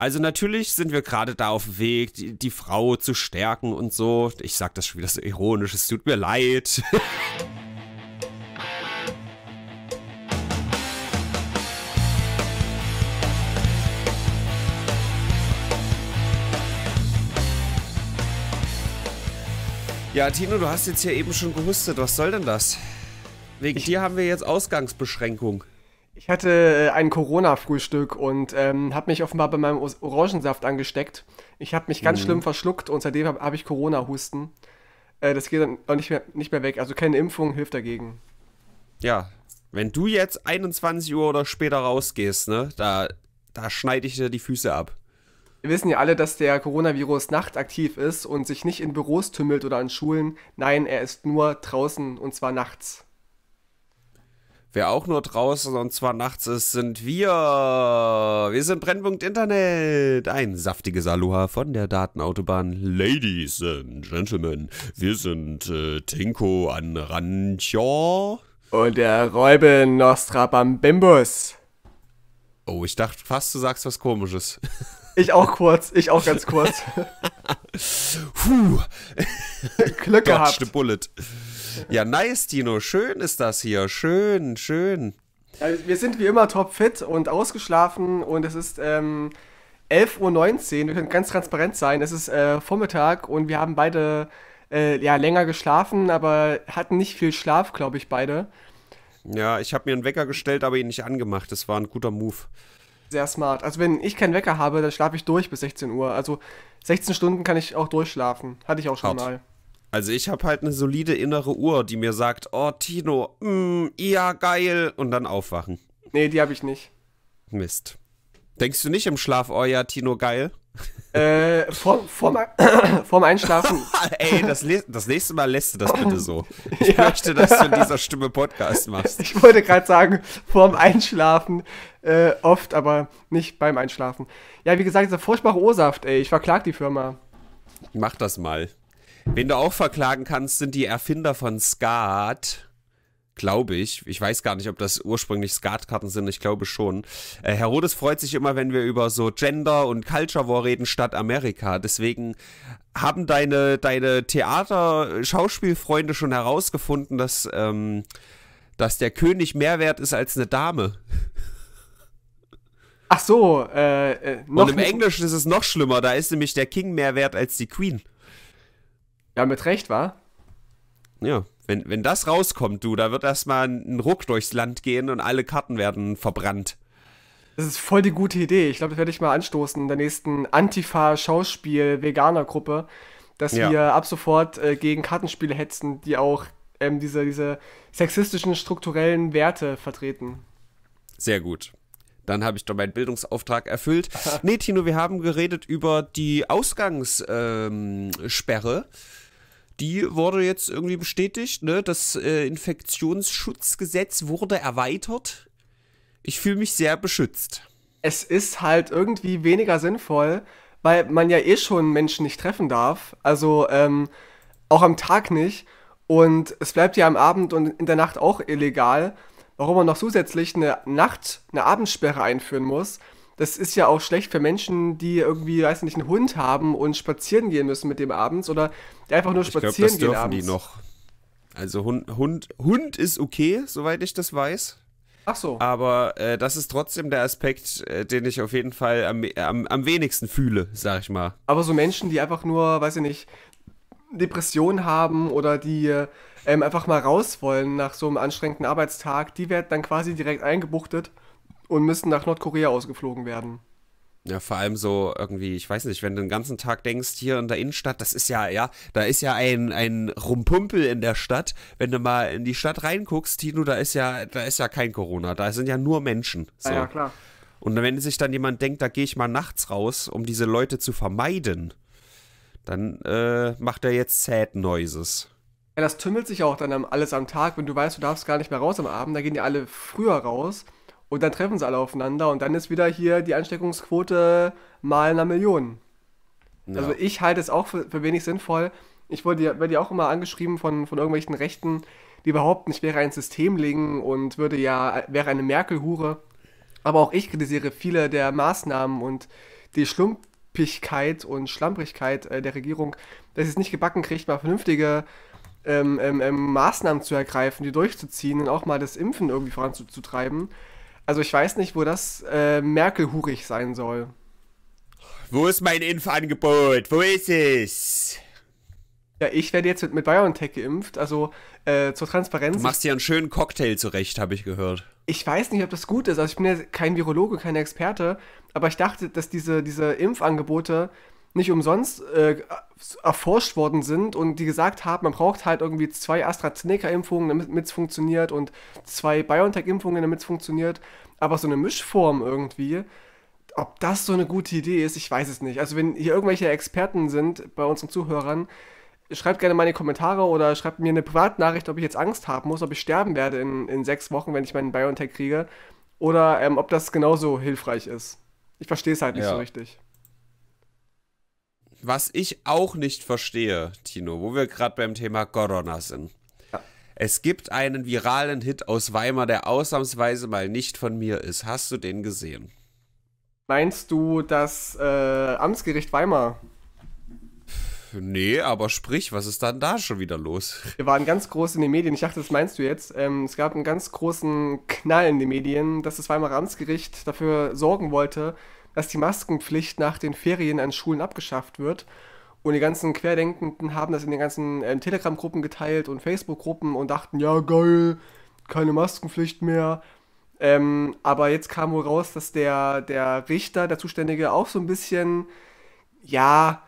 Also natürlich sind wir gerade da auf dem Weg, die, die, Frau zu stärken und so. Ich sag das schon wieder so ironisch, es tut mir leid. ja, Tino, du hast jetzt hier eben schon gehustet. Was soll denn das? Wegen ich dir haben wir jetzt Ausgangsbeschränkung. Ich hatte äh, ein Corona-Frühstück und ähm, habe mich offenbar bei meinem Orangensaft angesteckt. Ich habe mich ganz mhm. schlimm verschluckt und seitdem habe hab ich Corona-Husten. Äh, das geht dann auch nicht mehr, nicht mehr weg. Also keine Impfung hilft dagegen. Ja, wenn du jetzt 21 Uhr oder später rausgehst, ne, da, da schneide ich dir die Füße ab. Wir wissen ja alle, dass der Coronavirus nachtaktiv ist und sich nicht in Büros tümmelt oder an Schulen. Nein, er ist nur draußen und zwar nachts. Wer auch nur draußen und zwar nachts ist, sind wir. Wir sind Brennpunkt Internet. Ein saftiges Aloha von der Datenautobahn. Ladies and Gentlemen, wir sind äh, Tinko an Rancho. Und der Räuber Nostra Bambimbus. Oh, ich dachte fast, du sagst was Komisches. Ich auch kurz, ich auch ganz kurz. Puh. Glück gehabt. Dodge the bullet. Ja, nice, Dino. Schön ist das hier. Schön, schön. Ja, wir sind wie immer topfit und ausgeschlafen und es ist ähm, 11.19 Uhr. Wir können ganz transparent sein. Es ist äh, Vormittag und wir haben beide äh, ja, länger geschlafen, aber hatten nicht viel Schlaf, glaube ich, beide. Ja, ich habe mir einen Wecker gestellt, aber ihn nicht angemacht. Das war ein guter Move. Sehr smart. Also wenn ich keinen Wecker habe, dann schlafe ich durch bis 16 Uhr. Also 16 Stunden kann ich auch durchschlafen. Hatte ich auch schon Hart. mal. Also ich habe halt eine solide innere Uhr, die mir sagt, oh Tino, mm, ja geil, und dann aufwachen. Nee, die habe ich nicht. Mist. Denkst du nicht im Schlaf, oh ja, Tino, geil? Äh, vor, vorm, vorm Einschlafen. Ey, das, das, nächste Mal lässt du das bitte so. Ich ja. möchte, dass du in dieser Stimme Podcast machst. Ich wollte gerade sagen, vorm Einschlafen äh, oft, aber nicht beim Einschlafen. Ja, wie gesagt, dieser furchtbare Ursaft, ey, ich verklag die Firma. Mach das mal. Wen du auch verklagen kannst, sind die Erfinder von Skat. Glaube ich. Ich weiß gar nicht, ob das ursprünglich Skatkarten sind. Ich glaube schon. Äh, Herodes freut sich immer, wenn wir über so Gender und Culture War reden statt Amerika. Deswegen haben deine, deine Theater-Schauspielfreunde schon herausgefunden, dass, ähm, dass der König mehr wert ist als eine Dame. Ach so, äh, äh noch Und im Englischen ist es noch schlimmer. Da ist nämlich der King mehr wert als die Queen mit recht war. Ja, wenn, wenn das rauskommt, du, da wird erstmal ein Ruck durchs Land gehen und alle Karten werden verbrannt. Das ist voll die gute Idee. Ich glaube, das werde ich mal anstoßen in der nächsten Antifa-Schauspiel-Veganer-Gruppe, dass ja. wir ab sofort äh, gegen Kartenspiele hetzen, die auch ähm, diese, diese sexistischen strukturellen Werte vertreten. Sehr gut. Dann habe ich doch meinen Bildungsauftrag erfüllt. nee, Tino, wir haben geredet über die Ausgangssperre. Ähm, die wurde jetzt irgendwie bestätigt. Ne? Das äh, Infektionsschutzgesetz wurde erweitert. Ich fühle mich sehr beschützt. Es ist halt irgendwie weniger sinnvoll, weil man ja eh schon Menschen nicht treffen darf. Also ähm, auch am Tag nicht. Und es bleibt ja am Abend und in der Nacht auch illegal. Warum man noch zusätzlich eine Nacht, eine Abendsperre einführen muss, das ist ja auch schlecht für Menschen, die irgendwie, weiß nicht, einen Hund haben und spazieren gehen müssen mit dem abends oder einfach nur ich spazieren glaub, das gehen dürfen abends. Die noch. Also Hund, Hund, Hund ist okay, soweit ich das weiß. Ach so. Aber äh, das ist trotzdem der Aspekt, äh, den ich auf jeden Fall am, am, am wenigsten fühle, sag ich mal. Aber so Menschen, die einfach nur, weiß ich nicht, Depressionen haben oder die ähm, einfach mal raus wollen nach so einem anstrengenden Arbeitstag, die werden dann quasi direkt eingebuchtet und müssen nach Nordkorea ausgeflogen werden. Ja, vor allem so irgendwie, ich weiß nicht, wenn du den ganzen Tag denkst, hier in der Innenstadt, das ist ja, ja, da ist ja ein, ein Rumpumpel in der Stadt. Wenn du mal in die Stadt reinguckst, Tino, da ist ja, da ist ja kein Corona, da sind ja nur Menschen. Ah so. Ah, ja, klar. Und wenn sich dann jemand denkt, da gehe ich mal nachts raus, um diese Leute zu vermeiden, dann äh, macht er jetzt Sad Noises. Ja, das tümmelt sich auch dann alles am Tag, wenn du weißt, du darfst gar nicht mehr raus am Abend, da gehen die alle früher raus und dann treffen sie alle aufeinander und dann ist wieder hier die Ansteckungsquote mal einer Million. Ja. Also ich halte es auch für, für wenig sinnvoll. Ich wurde, werde ja auch immer angeschrieben von, von irgendwelchen Rechten, die behaupten, ich wäre ein Systemling und würde ja, wäre eine Merkel-Hure. Aber auch ich kritisiere viele der Maßnahmen und die Schlumpigkeit und Schlamprigkeit äh, der Regierung, dass sie es nicht gebacken kriegt, mal vernünftige ähm, ähm, ähm, Maßnahmen zu ergreifen, die durchzuziehen und auch mal das Impfen irgendwie voranzutreiben. Also ich weiß nicht, wo das äh, Merkel-hurig sein soll. Wo ist mein Impfangebot? Wo ist es? Ja, ich werde jetzt mit, mit BioNTech geimpft, also äh, zur Transparenz. Du machst dir einen schönen Cocktail zurecht, habe ich gehört. Ich weiß nicht, ob das gut ist. Also ich bin ja kein Virologe, kein Experte, aber ich dachte, dass diese, diese Impfangebote nicht umsonst äh, erforscht worden sind und die gesagt haben, man braucht halt irgendwie zwei AstraZeneca-Impfungen, damit es funktioniert und zwei BioNTech-Impfungen, damit es funktioniert. Aber so eine Mischform irgendwie, ob das so eine gute Idee ist, ich weiß es nicht. Also wenn hier irgendwelche Experten sind bei unseren Zuhörern, schreibt gerne mal in die Kommentare oder schreibt mir eine Privatnachricht, ob ich jetzt Angst haben muss, ob ich sterben werde in, in sechs Wochen, wenn ich meinen BioNTech kriege. Oder ähm, ob das genauso hilfreich ist. Ich verstehe es halt nicht ja. so richtig was ich auch nicht verstehe, Tino, wo wir gerade beim Thema Corona sind. Es gibt einen viralen Hit aus Weimar, der ausnahmsweise mal nicht von mir ist. Hast du den gesehen? Meinst du das äh, Amtsgericht Weimar? Nee, aber sprich, was ist dann da schon wieder los? Wir waren ganz groß in den Medien. Ich dachte, das meinst du jetzt. Ähm, es gab einen ganz großen Knall in den Medien, dass das Weimarer Amtsgericht dafür sorgen wollte, dass die Maskenpflicht nach den Ferien an Schulen abgeschafft wird. Und die ganzen Querdenkenden haben das in den ganzen ähm, Telegram-Gruppen geteilt und Facebook-Gruppen und dachten, ja geil, keine Maskenpflicht mehr. Ähm, aber jetzt kam wohl raus, dass der, der Richter, der Zuständige, auch so ein bisschen, ja,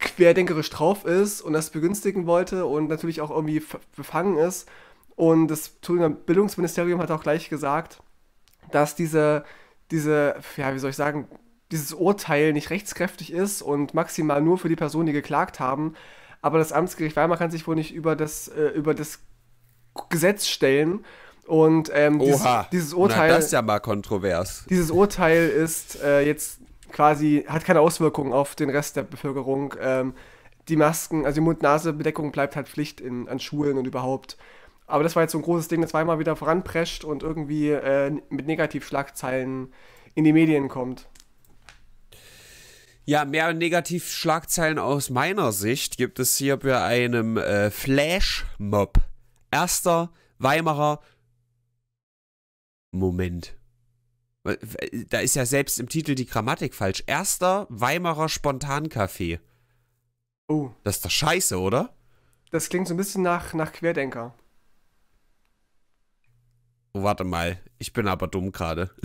querdenkerisch drauf ist und das begünstigen wollte und natürlich auch irgendwie befangen ist. Und das Bildungsministerium hat auch gleich gesagt, dass diese diese, ja, wie soll ich sagen, dieses Urteil nicht rechtskräftig ist und maximal nur für die Personen, die geklagt haben. Aber das Amtsgericht Weimar kann sich wohl nicht über das, äh, über das Gesetz stellen. Und ähm, dieses, dieses, Urteil. Na, das ist ja mal kontrovers. Dieses Urteil ist äh, jetzt quasi, hat keine Auswirkungen auf den Rest der Bevölkerung. Ähm, die Masken, also die Mund-Nase-Bedeckung bleibt halt Pflicht in, an Schulen und überhaupt. Aber das war jetzt so ein großes Ding, das zweimal wieder voranprescht und irgendwie äh, mit Negativschlagzeilen in die Medien kommt. Ja, mehr Negativschlagzeilen aus meiner Sicht gibt es hier bei einem äh, Flash-Mob. Erster Weimarer. Moment. Äh, da ist ja selbst im Titel die Grammatik falsch. Erster Weimarer Spontankaffee. Oh. Das ist doch scheiße, oder? Das klingt so ein bisschen nach, nach Querdenker. Oh, warte mal, ich bin aber dumm gerade.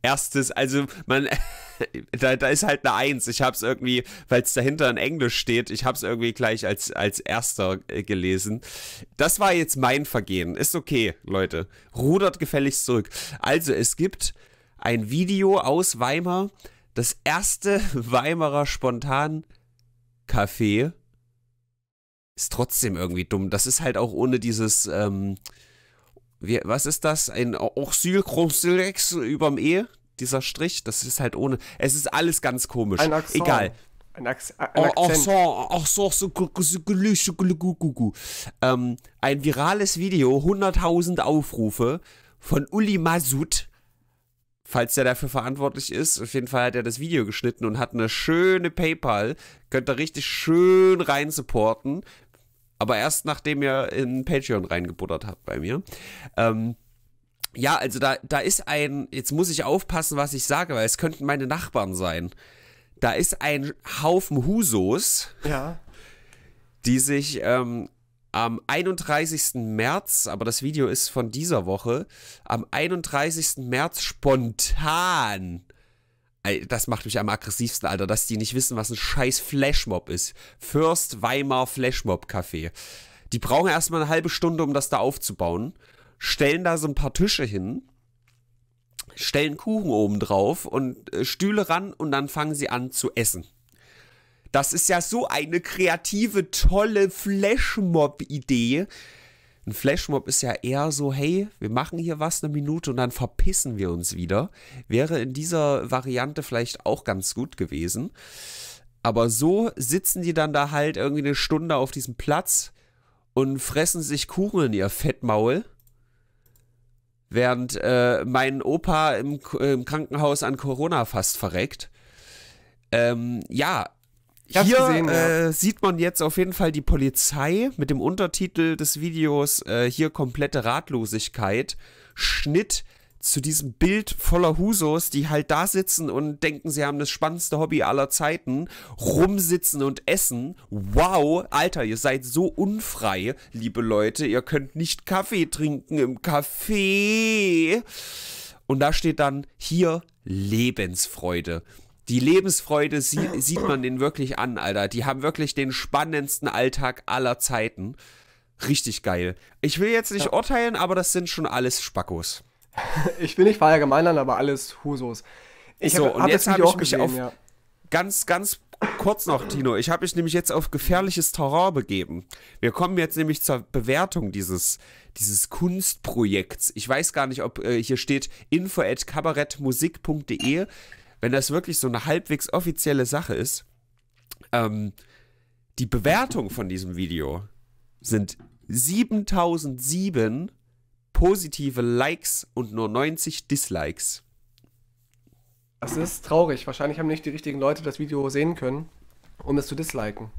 Erstes, also man, da, da ist halt eine Eins. Ich hab's irgendwie, weil es dahinter in Englisch steht, ich hab's irgendwie gleich als, als erster äh, gelesen. Das war jetzt mein Vergehen. Ist okay, Leute. Rudert gefälligst zurück. Also, es gibt ein Video aus Weimar, das erste Weimarer Spontan-Café. Ist trotzdem irgendwie dumm. Das ist halt auch ohne dieses. Ähm, wie, was ist das? Ein über dem E? Dieser Strich? Das ist halt ohne. Es ist alles ganz komisch. Ein Axon. Egal. Ein, Ax ein Akzent. Ähm, ein virales Video, 100.000 Aufrufe von Uli Masud falls der dafür verantwortlich ist. Auf jeden Fall hat er das Video geschnitten und hat eine schöne PayPal. Könnt ihr richtig schön rein supporten. Aber erst nachdem ihr in Patreon reingebuttert habt bei mir. Ähm, ja, also da, da ist ein, jetzt muss ich aufpassen, was ich sage, weil es könnten meine Nachbarn sein. Da ist ein Haufen Husos, ja. die sich ähm, am 31. März, aber das Video ist von dieser Woche, am 31. März spontan das macht mich am aggressivsten, Alter, dass die nicht wissen, was ein scheiß Flashmob ist. First Weimar Flashmob Café. Die brauchen erstmal eine halbe Stunde, um das da aufzubauen. Stellen da so ein paar Tische hin, stellen Kuchen oben drauf und äh, Stühle ran und dann fangen sie an zu essen. Das ist ja so eine kreative, tolle Flashmob-Idee. Ein Flashmob ist ja eher so, hey, wir machen hier was eine Minute und dann verpissen wir uns wieder. Wäre in dieser Variante vielleicht auch ganz gut gewesen. Aber so sitzen die dann da halt irgendwie eine Stunde auf diesem Platz und fressen sich Kuchen in ihr Fettmaul. Während äh, mein Opa im, im Krankenhaus an Corona fast verreckt. Ähm, ja, hier gesehen, äh, ja. sieht man jetzt auf jeden Fall die Polizei mit dem Untertitel des Videos äh, hier komplette Ratlosigkeit. Schnitt zu diesem Bild voller Husos, die halt da sitzen und denken, sie haben das spannendste Hobby aller Zeiten, rumsitzen und essen. Wow, Alter, ihr seid so unfrei, liebe Leute, ihr könnt nicht Kaffee trinken im Café. Und da steht dann hier Lebensfreude. Die Lebensfreude sie sieht man den wirklich an, Alter. Die haben wirklich den spannendsten Alltag aller Zeiten. Richtig geil. Ich will jetzt nicht ja. urteilen, aber das sind schon alles Spackos. Ich will nicht verallgemeinern, aber alles Husos. Ich so, hab, und hab jetzt habe ich auch mich auf ja. ganz, ganz kurz noch, Tino. Ich habe mich nämlich jetzt auf gefährliches Terror begeben. Wir kommen jetzt nämlich zur Bewertung dieses, dieses Kunstprojekts. Ich weiß gar nicht, ob äh, hier steht info at kabarettmusik.de wenn das wirklich so eine halbwegs offizielle Sache ist, ähm, die Bewertung von diesem Video sind 7007 positive Likes und nur 90 Dislikes. Das ist traurig. Wahrscheinlich haben nicht die richtigen Leute das Video sehen können, um es zu disliken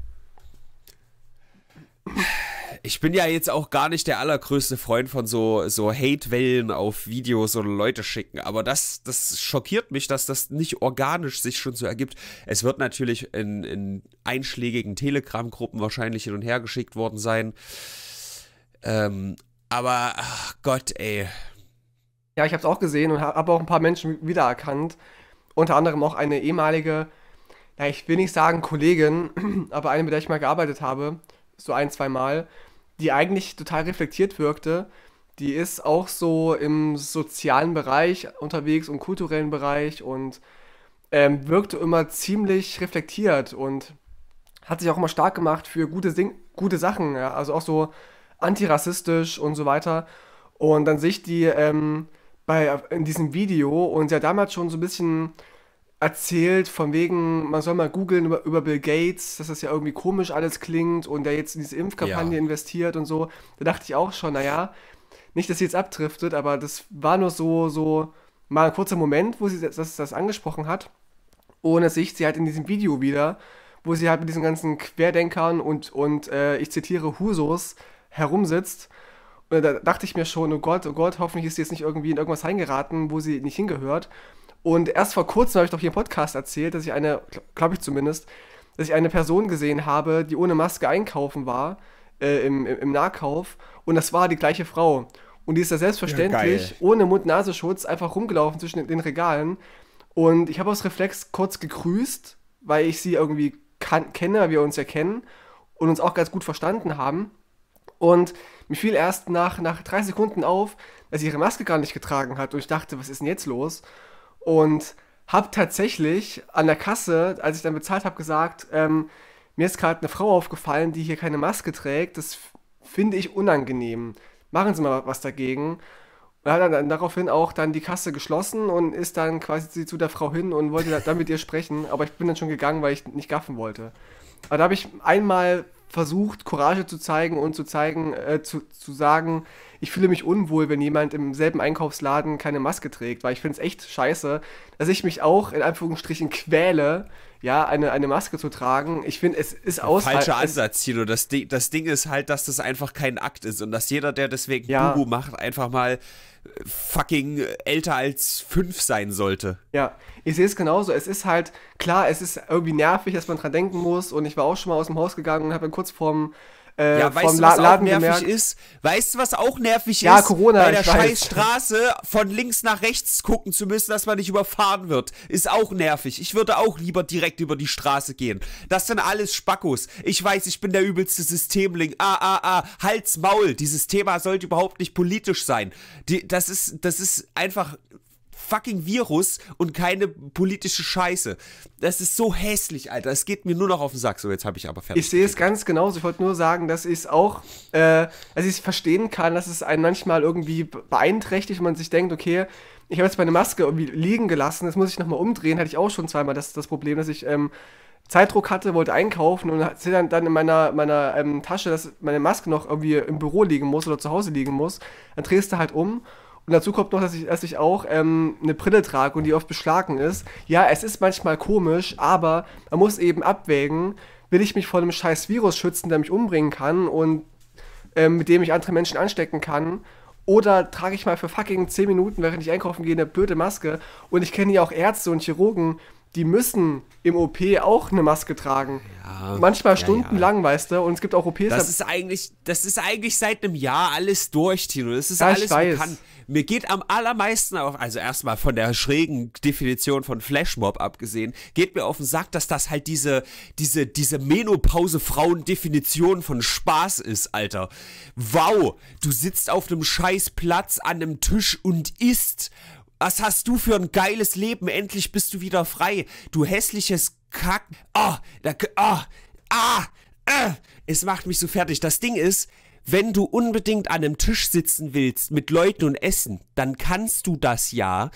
ich bin ja jetzt auch gar nicht der allergrößte Freund von so, so Hate-Wellen auf Videos oder Leute schicken, aber das, das schockiert mich, dass das nicht organisch sich schon so ergibt. Es wird natürlich in, in einschlägigen Telegram-Gruppen wahrscheinlich hin und her geschickt worden sein. Ähm, aber, ach Gott, ey. Ja, ich hab's auch gesehen und habe auch ein paar Menschen wiedererkannt. Unter anderem auch eine ehemalige, ja, ich will nicht sagen Kollegin, aber eine, mit der ich mal gearbeitet habe so ein, zwei Mal die eigentlich total reflektiert wirkte, die ist auch so im sozialen Bereich unterwegs und kulturellen Bereich und ähm, wirkte immer ziemlich reflektiert und hat sich auch immer stark gemacht für gute, Sing gute Sachen, ja? also auch so antirassistisch und so weiter. Und dann sehe ich die ähm, bei, in diesem Video und sie hat damals schon so ein bisschen erzählt, von wegen, man soll mal googeln über, über, Bill Gates, dass das ja irgendwie komisch alles klingt und der jetzt in diese Impfkampagne ja. investiert und so. Da dachte ich auch schon, naja, nicht, dass sie jetzt abdriftet, aber das war nur so, so mal ein kurzer Moment, wo sie das, das angesprochen hat. Ohne Sicht, sie halt in diesem Video wieder, wo sie halt mit diesen ganzen Querdenkern und, und äh, ich zitiere, Husos herumsitzt. Und da dachte ich mir schon, oh Gott, oh Gott, hoffentlich ist sie jetzt nicht irgendwie in irgendwas reingeraten, wo sie nicht hingehört. Und erst vor kurzem habe ich doch hier im Podcast erzählt, dass ich eine, glaube ich zumindest, dass ich eine Person gesehen habe, die ohne Maske einkaufen war, äh, im, im, im Nahkauf. Und das war die gleiche Frau. Und die ist da selbstverständlich ja, ohne Mund-Nasenschutz einfach rumgelaufen zwischen den Regalen. Und ich habe aus Reflex kurz gegrüßt, weil ich sie irgendwie kan kenne, weil wir uns ja kennen und uns auch ganz gut verstanden haben. Und mir fiel erst nach, nach drei Sekunden auf, dass sie ihre Maske gar nicht getragen hat. Und ich dachte, was ist denn jetzt los? und habe tatsächlich an der Kasse, als ich dann bezahlt habe, gesagt, ähm, mir ist gerade eine Frau aufgefallen, die hier keine Maske trägt. Das finde ich unangenehm. Machen Sie mal was dagegen. Und hat dann daraufhin auch dann die Kasse geschlossen und ist dann quasi zu der Frau hin und wollte dann mit ihr sprechen. Aber ich bin dann schon gegangen, weil ich nicht gaffen wollte. Aber da habe ich einmal versucht, Courage zu zeigen und zu zeigen, äh, zu, zu sagen, ich fühle mich unwohl, wenn jemand im selben Einkaufsladen keine Maske trägt, weil ich finde es echt scheiße, dass ich mich auch in Anführungsstrichen quäle, ja, eine, eine Maske zu tragen. Ich finde, es ist aus. Falscher Ansatz, Tilo. Das, Ding, das Ding ist halt, dass das einfach kein Akt ist und dass jeder, der deswegen ja. Bubu macht, einfach mal äh, fucking älter als fünf sein sollte. Ja, ich sehe es genauso. Es ist halt, klar, es ist irgendwie nervig, dass man dran denken muss und ich war auch schon mal aus dem Haus gegangen und habe dann kurz vorm äh, ja, weißt du, was Laden auch nervig gemerkt. ist? Weißt du, was auch nervig ja, ist? Corona, Bei der scheiß Straße von links nach rechts gucken zu müssen, dass man nicht überfahren wird. Ist auch nervig. Ich würde auch lieber direkt über die Straße gehen. Das sind alles Spackos. Ich weiß, ich bin der übelste Systemling. Ah, ah, ah. Hals, Maul. Dieses Thema sollte überhaupt nicht politisch sein. Die, das ist, das ist einfach fucking Virus und keine politische Scheiße. Das ist so hässlich, Alter. Es geht mir nur noch auf den Sack. So, jetzt habe ich aber fertig. Ich sehe es ganz genauso. Ich wollte nur sagen, dass ich es auch, äh, also ich verstehen kann, dass es einen manchmal irgendwie beeinträchtigt wenn man sich denkt, okay, ich habe jetzt meine Maske irgendwie liegen gelassen, das muss ich nochmal umdrehen. Hatte ich auch schon zweimal das, das Problem, dass ich, ähm, Zeitdruck hatte, wollte einkaufen und sehe dann, dann in meiner, meiner ähm, Tasche, dass meine Maske noch irgendwie im Büro liegen muss oder zu Hause liegen muss. Dann drehst du halt um und dazu kommt noch, dass ich, dass ich auch ähm, eine Brille trage und die oft beschlagen ist. Ja, es ist manchmal komisch, aber man muss eben abwägen, will ich mich vor einem scheiß Virus schützen, der mich umbringen kann und ähm, mit dem ich andere Menschen anstecken kann. Oder trage ich mal für fucking 10 Minuten, während ich einkaufen gehe, eine blöde Maske. Und ich kenne ja auch Ärzte und Chirurgen, die müssen im OP auch eine Maske tragen. Ja, Manchmal stundenlang, ja. weißt du, und es gibt auch OPs. Das ist eigentlich, das ist eigentlich seit einem Jahr alles durch, Tino. Das ist ja, alles bekannt. Mir geht am allermeisten auf, also erstmal von der schrägen Definition von Flashmob abgesehen, geht mir auf den Sack, dass das halt diese, diese, diese Menopause-Frauen-Definition von Spaß ist, Alter. Wow, du sitzt auf einem scheiß Platz an einem Tisch und isst. Was hast du für ein geiles Leben? Endlich bist du wieder frei. Du hässliches Kack. Oh, da, oh, ah, äh. Es macht mich so fertig. Das Ding ist, wenn du unbedingt an einem Tisch sitzen willst mit Leuten und essen, dann kannst du das ja.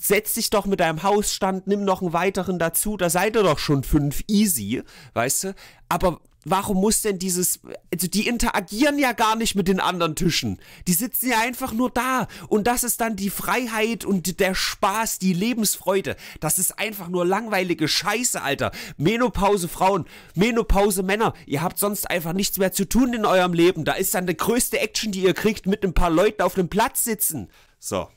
Setz dich doch mit deinem Hausstand, nimm noch einen weiteren dazu, da seid ihr doch schon fünf easy, weißt du? Aber warum muss denn dieses, also die interagieren ja gar nicht mit den anderen Tischen. Die sitzen ja einfach nur da. Und das ist dann die Freiheit und der Spaß, die Lebensfreude. Das ist einfach nur langweilige Scheiße, Alter. Menopause Frauen, Menopause Männer. Ihr habt sonst einfach nichts mehr zu tun in eurem Leben. Da ist dann die größte Action, die ihr kriegt, mit ein paar Leuten auf dem Platz sitzen. So,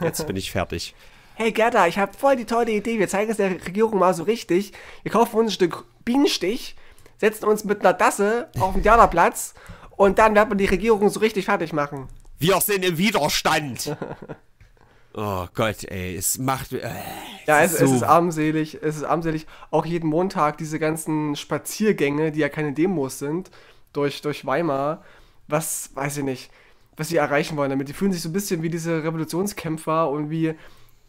jetzt bin ich fertig. Hey Gerda, ich habe voll die tolle Idee. Wir zeigen es der Regierung mal so richtig. Wir kaufen uns ein Stück Bienenstich setzen uns mit einer Tasse auf den Theaterplatz und dann werden wir die Regierung so richtig fertig machen. Wir sind im Widerstand. oh Gott, ey, es macht. Äh, ja, es, so. es, ist armselig, es ist armselig. Auch jeden Montag diese ganzen Spaziergänge, die ja keine Demos sind, durch, durch Weimar. Was, weiß ich nicht, was sie erreichen wollen damit. Die fühlen sich so ein bisschen wie diese Revolutionskämpfer und wie,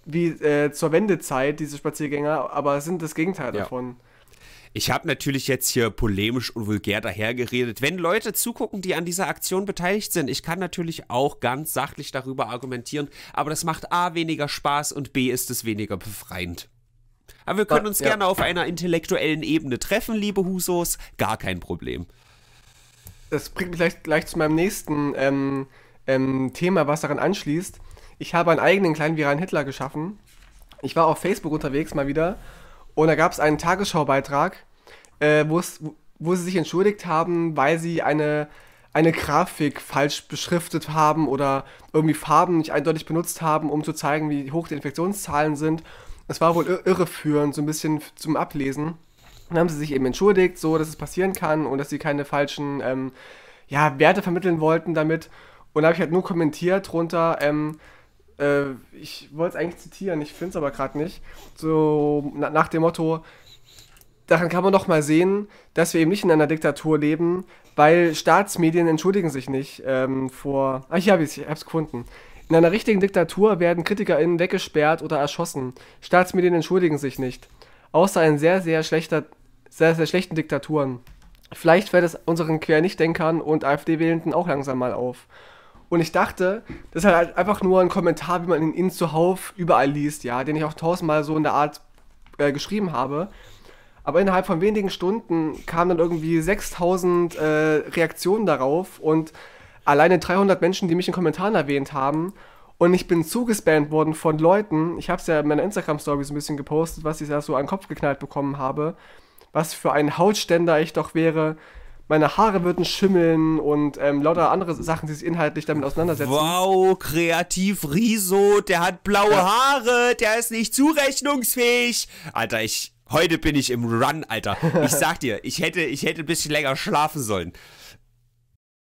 wie äh, zur Wendezeit, diese Spaziergänger, aber sind das Gegenteil ja. davon. Ich habe natürlich jetzt hier polemisch und vulgär dahergeredet. Wenn Leute zugucken, die an dieser Aktion beteiligt sind, ich kann natürlich auch ganz sachlich darüber argumentieren, aber das macht A weniger Spaß und B ist es weniger befreiend. Aber wir können uns ja. gerne auf einer intellektuellen Ebene treffen, liebe Husos, gar kein Problem. Das bringt mich gleich, gleich zu meinem nächsten ähm, ähm, Thema, was daran anschließt. Ich habe einen eigenen kleinen viralen Hitler geschaffen. Ich war auf Facebook unterwegs mal wieder und da gab es einen Tagesschaubeitrag, äh, wo sie sich entschuldigt haben, weil sie eine, eine Grafik falsch beschriftet haben oder irgendwie Farben nicht eindeutig benutzt haben, um zu zeigen, wie hoch die Infektionszahlen sind. Es war wohl irreführend, so ein bisschen zum Ablesen. Dann haben sie sich eben entschuldigt, so dass es passieren kann und dass sie keine falschen ähm, ja, Werte vermitteln wollten damit. Und da habe ich halt nur kommentiert drunter, ähm, äh, ich wollte es eigentlich zitieren, ich finde es aber gerade nicht, so na, nach dem Motto, daran kann man doch mal sehen, dass wir eben nicht in einer Diktatur leben, weil Staatsmedien entschuldigen sich nicht ähm, vor. Ach, ah, ich habe ich habe es gefunden. In einer richtigen Diktatur werden KritikerInnen weggesperrt oder erschossen. Staatsmedien entschuldigen sich nicht. Außer in sehr, sehr schlechter, sehr, sehr schlechten Diktaturen. Vielleicht fällt es unseren Quernichtdenkern und AfD-Wählenden auch langsam mal auf. Und ich dachte, das ist halt, halt einfach nur ein Kommentar, wie man ihn, ihn zuhauf überall liest, ja, den ich auch tausendmal so in der Art äh, geschrieben habe. Aber innerhalb von wenigen Stunden kamen dann irgendwie 6000 äh, Reaktionen darauf und alleine 300 Menschen, die mich in Kommentaren erwähnt haben. Und ich bin zugespammt worden von Leuten. Ich habe es ja in meiner Instagram-Story so ein bisschen gepostet, was ich da so an den Kopf geknallt bekommen habe. Was für ein Hautständer ich doch wäre, meine Haare würden schimmeln und ähm, lauter andere Sachen, die sich inhaltlich damit auseinandersetzen. Wow, kreativ Riso, der hat blaue ja. Haare, der ist nicht zurechnungsfähig. Alter, ich, heute bin ich im Run, Alter. Ich sag dir, ich hätte, ich hätte ein bisschen länger schlafen sollen.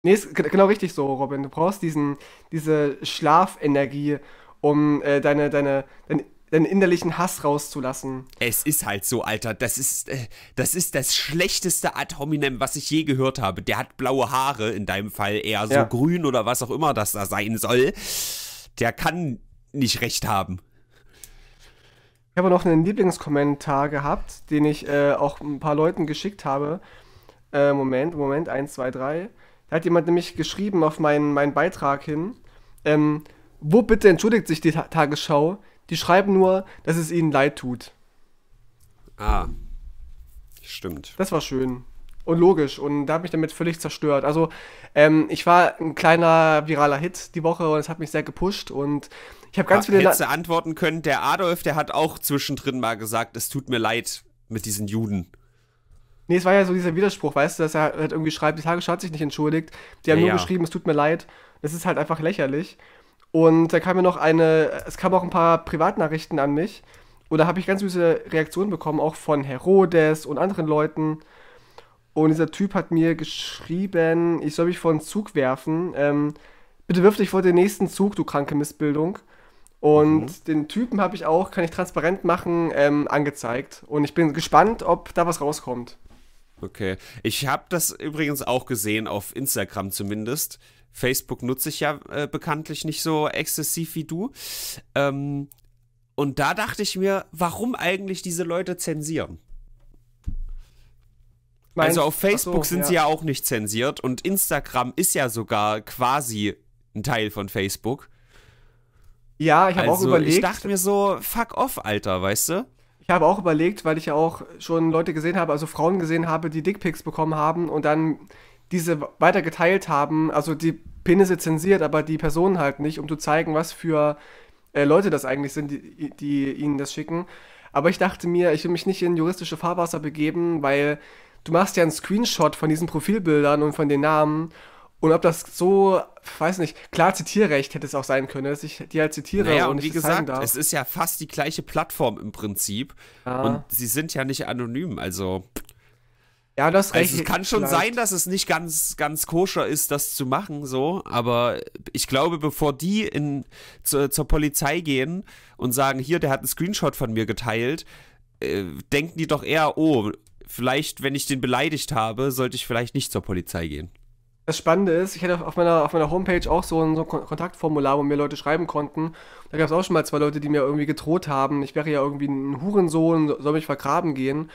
Nee, ist genau richtig so, Robin. Du brauchst diesen, diese Schlafenergie, um äh, deine, deine, dein deinen innerlichen Hass rauszulassen. Es ist halt so, Alter. Das ist, äh, das ist das schlechteste Ad hominem, was ich je gehört habe. Der hat blaue Haare, in deinem Fall eher so ja. grün oder was auch immer das da sein soll. Der kann nicht recht haben. Ich habe noch einen Lieblingskommentar gehabt, den ich äh, auch ein paar Leuten geschickt habe. Äh, Moment, Moment, 1, 2, 3. Da hat jemand nämlich geschrieben auf meinen, meinen Beitrag hin, ähm, wo bitte entschuldigt sich die Ta Tagesschau, die schreiben nur, dass es ihnen leid tut. Ah. Stimmt. Das war schön. Und logisch. Und da hat mich damit völlig zerstört. Also, ähm, ich war ein kleiner viraler Hit die Woche und es hat mich sehr gepusht. Und ich habe ganz ja, viele. Hättest du antworten können, der Adolf, der hat auch zwischendrin mal gesagt, es tut mir leid mit diesen Juden. Nee, es war ja so dieser Widerspruch, weißt du, dass er halt irgendwie schreibt, die Tagesschau hat sich nicht entschuldigt. Die haben ja, nur ja. geschrieben, es tut mir leid. Das ist halt einfach lächerlich. Und da kam mir noch eine, es kamen auch ein paar Privatnachrichten an mich. Und da habe ich ganz süße Reaktionen bekommen, auch von Herodes und anderen Leuten. Und dieser Typ hat mir geschrieben, ich soll mich vor einen Zug werfen. Ähm, bitte wirf dich vor den nächsten Zug, du kranke Missbildung. Und mhm. den Typen habe ich auch, kann ich transparent machen, ähm, angezeigt. Und ich bin gespannt, ob da was rauskommt. Okay. Ich habe das übrigens auch gesehen, auf Instagram zumindest. Facebook nutze ich ja äh, bekanntlich nicht so exzessiv wie du. Ähm, und da dachte ich mir, warum eigentlich diese Leute zensieren? Meinst, also auf Facebook so, sind ja. sie ja auch nicht zensiert und Instagram ist ja sogar quasi ein Teil von Facebook. Ja, ich habe also, auch überlegt. Ich dachte mir so, fuck off, Alter, weißt du? Ich habe auch überlegt, weil ich ja auch schon Leute gesehen habe, also Frauen gesehen habe, die Dickpics bekommen haben und dann diese weiter geteilt haben, also die Penisse zensiert, aber die Personen halt nicht, um zu zeigen, was für äh, Leute das eigentlich sind, die, die ihnen das schicken. Aber ich dachte mir, ich will mich nicht in juristische Fahrwasser begeben, weil du machst ja einen Screenshot von diesen Profilbildern und von den Namen. Und ob das so, weiß nicht, klar, Zitierrecht hätte es auch sein können, dass ich die halt zitiere naja, und, und wie gesagt, es ist ja fast die gleiche Plattform im Prinzip. Ah. Und sie sind ja nicht anonym, also. Ja, das recht. Also, es kann schon vielleicht. sein, dass es nicht ganz, ganz koscher ist, das zu machen, so. Aber ich glaube, bevor die in, zu, zur Polizei gehen und sagen, hier, der hat einen Screenshot von mir geteilt, äh, denken die doch eher, oh, vielleicht, wenn ich den beleidigt habe, sollte ich vielleicht nicht zur Polizei gehen. Das Spannende ist, ich hatte auf meiner, auf meiner Homepage auch so ein, so ein Kontaktformular, wo mir Leute schreiben konnten. Da gab es auch schon mal zwei Leute, die mir irgendwie gedroht haben, ich wäre ja irgendwie ein Hurensohn, soll mich vergraben gehen.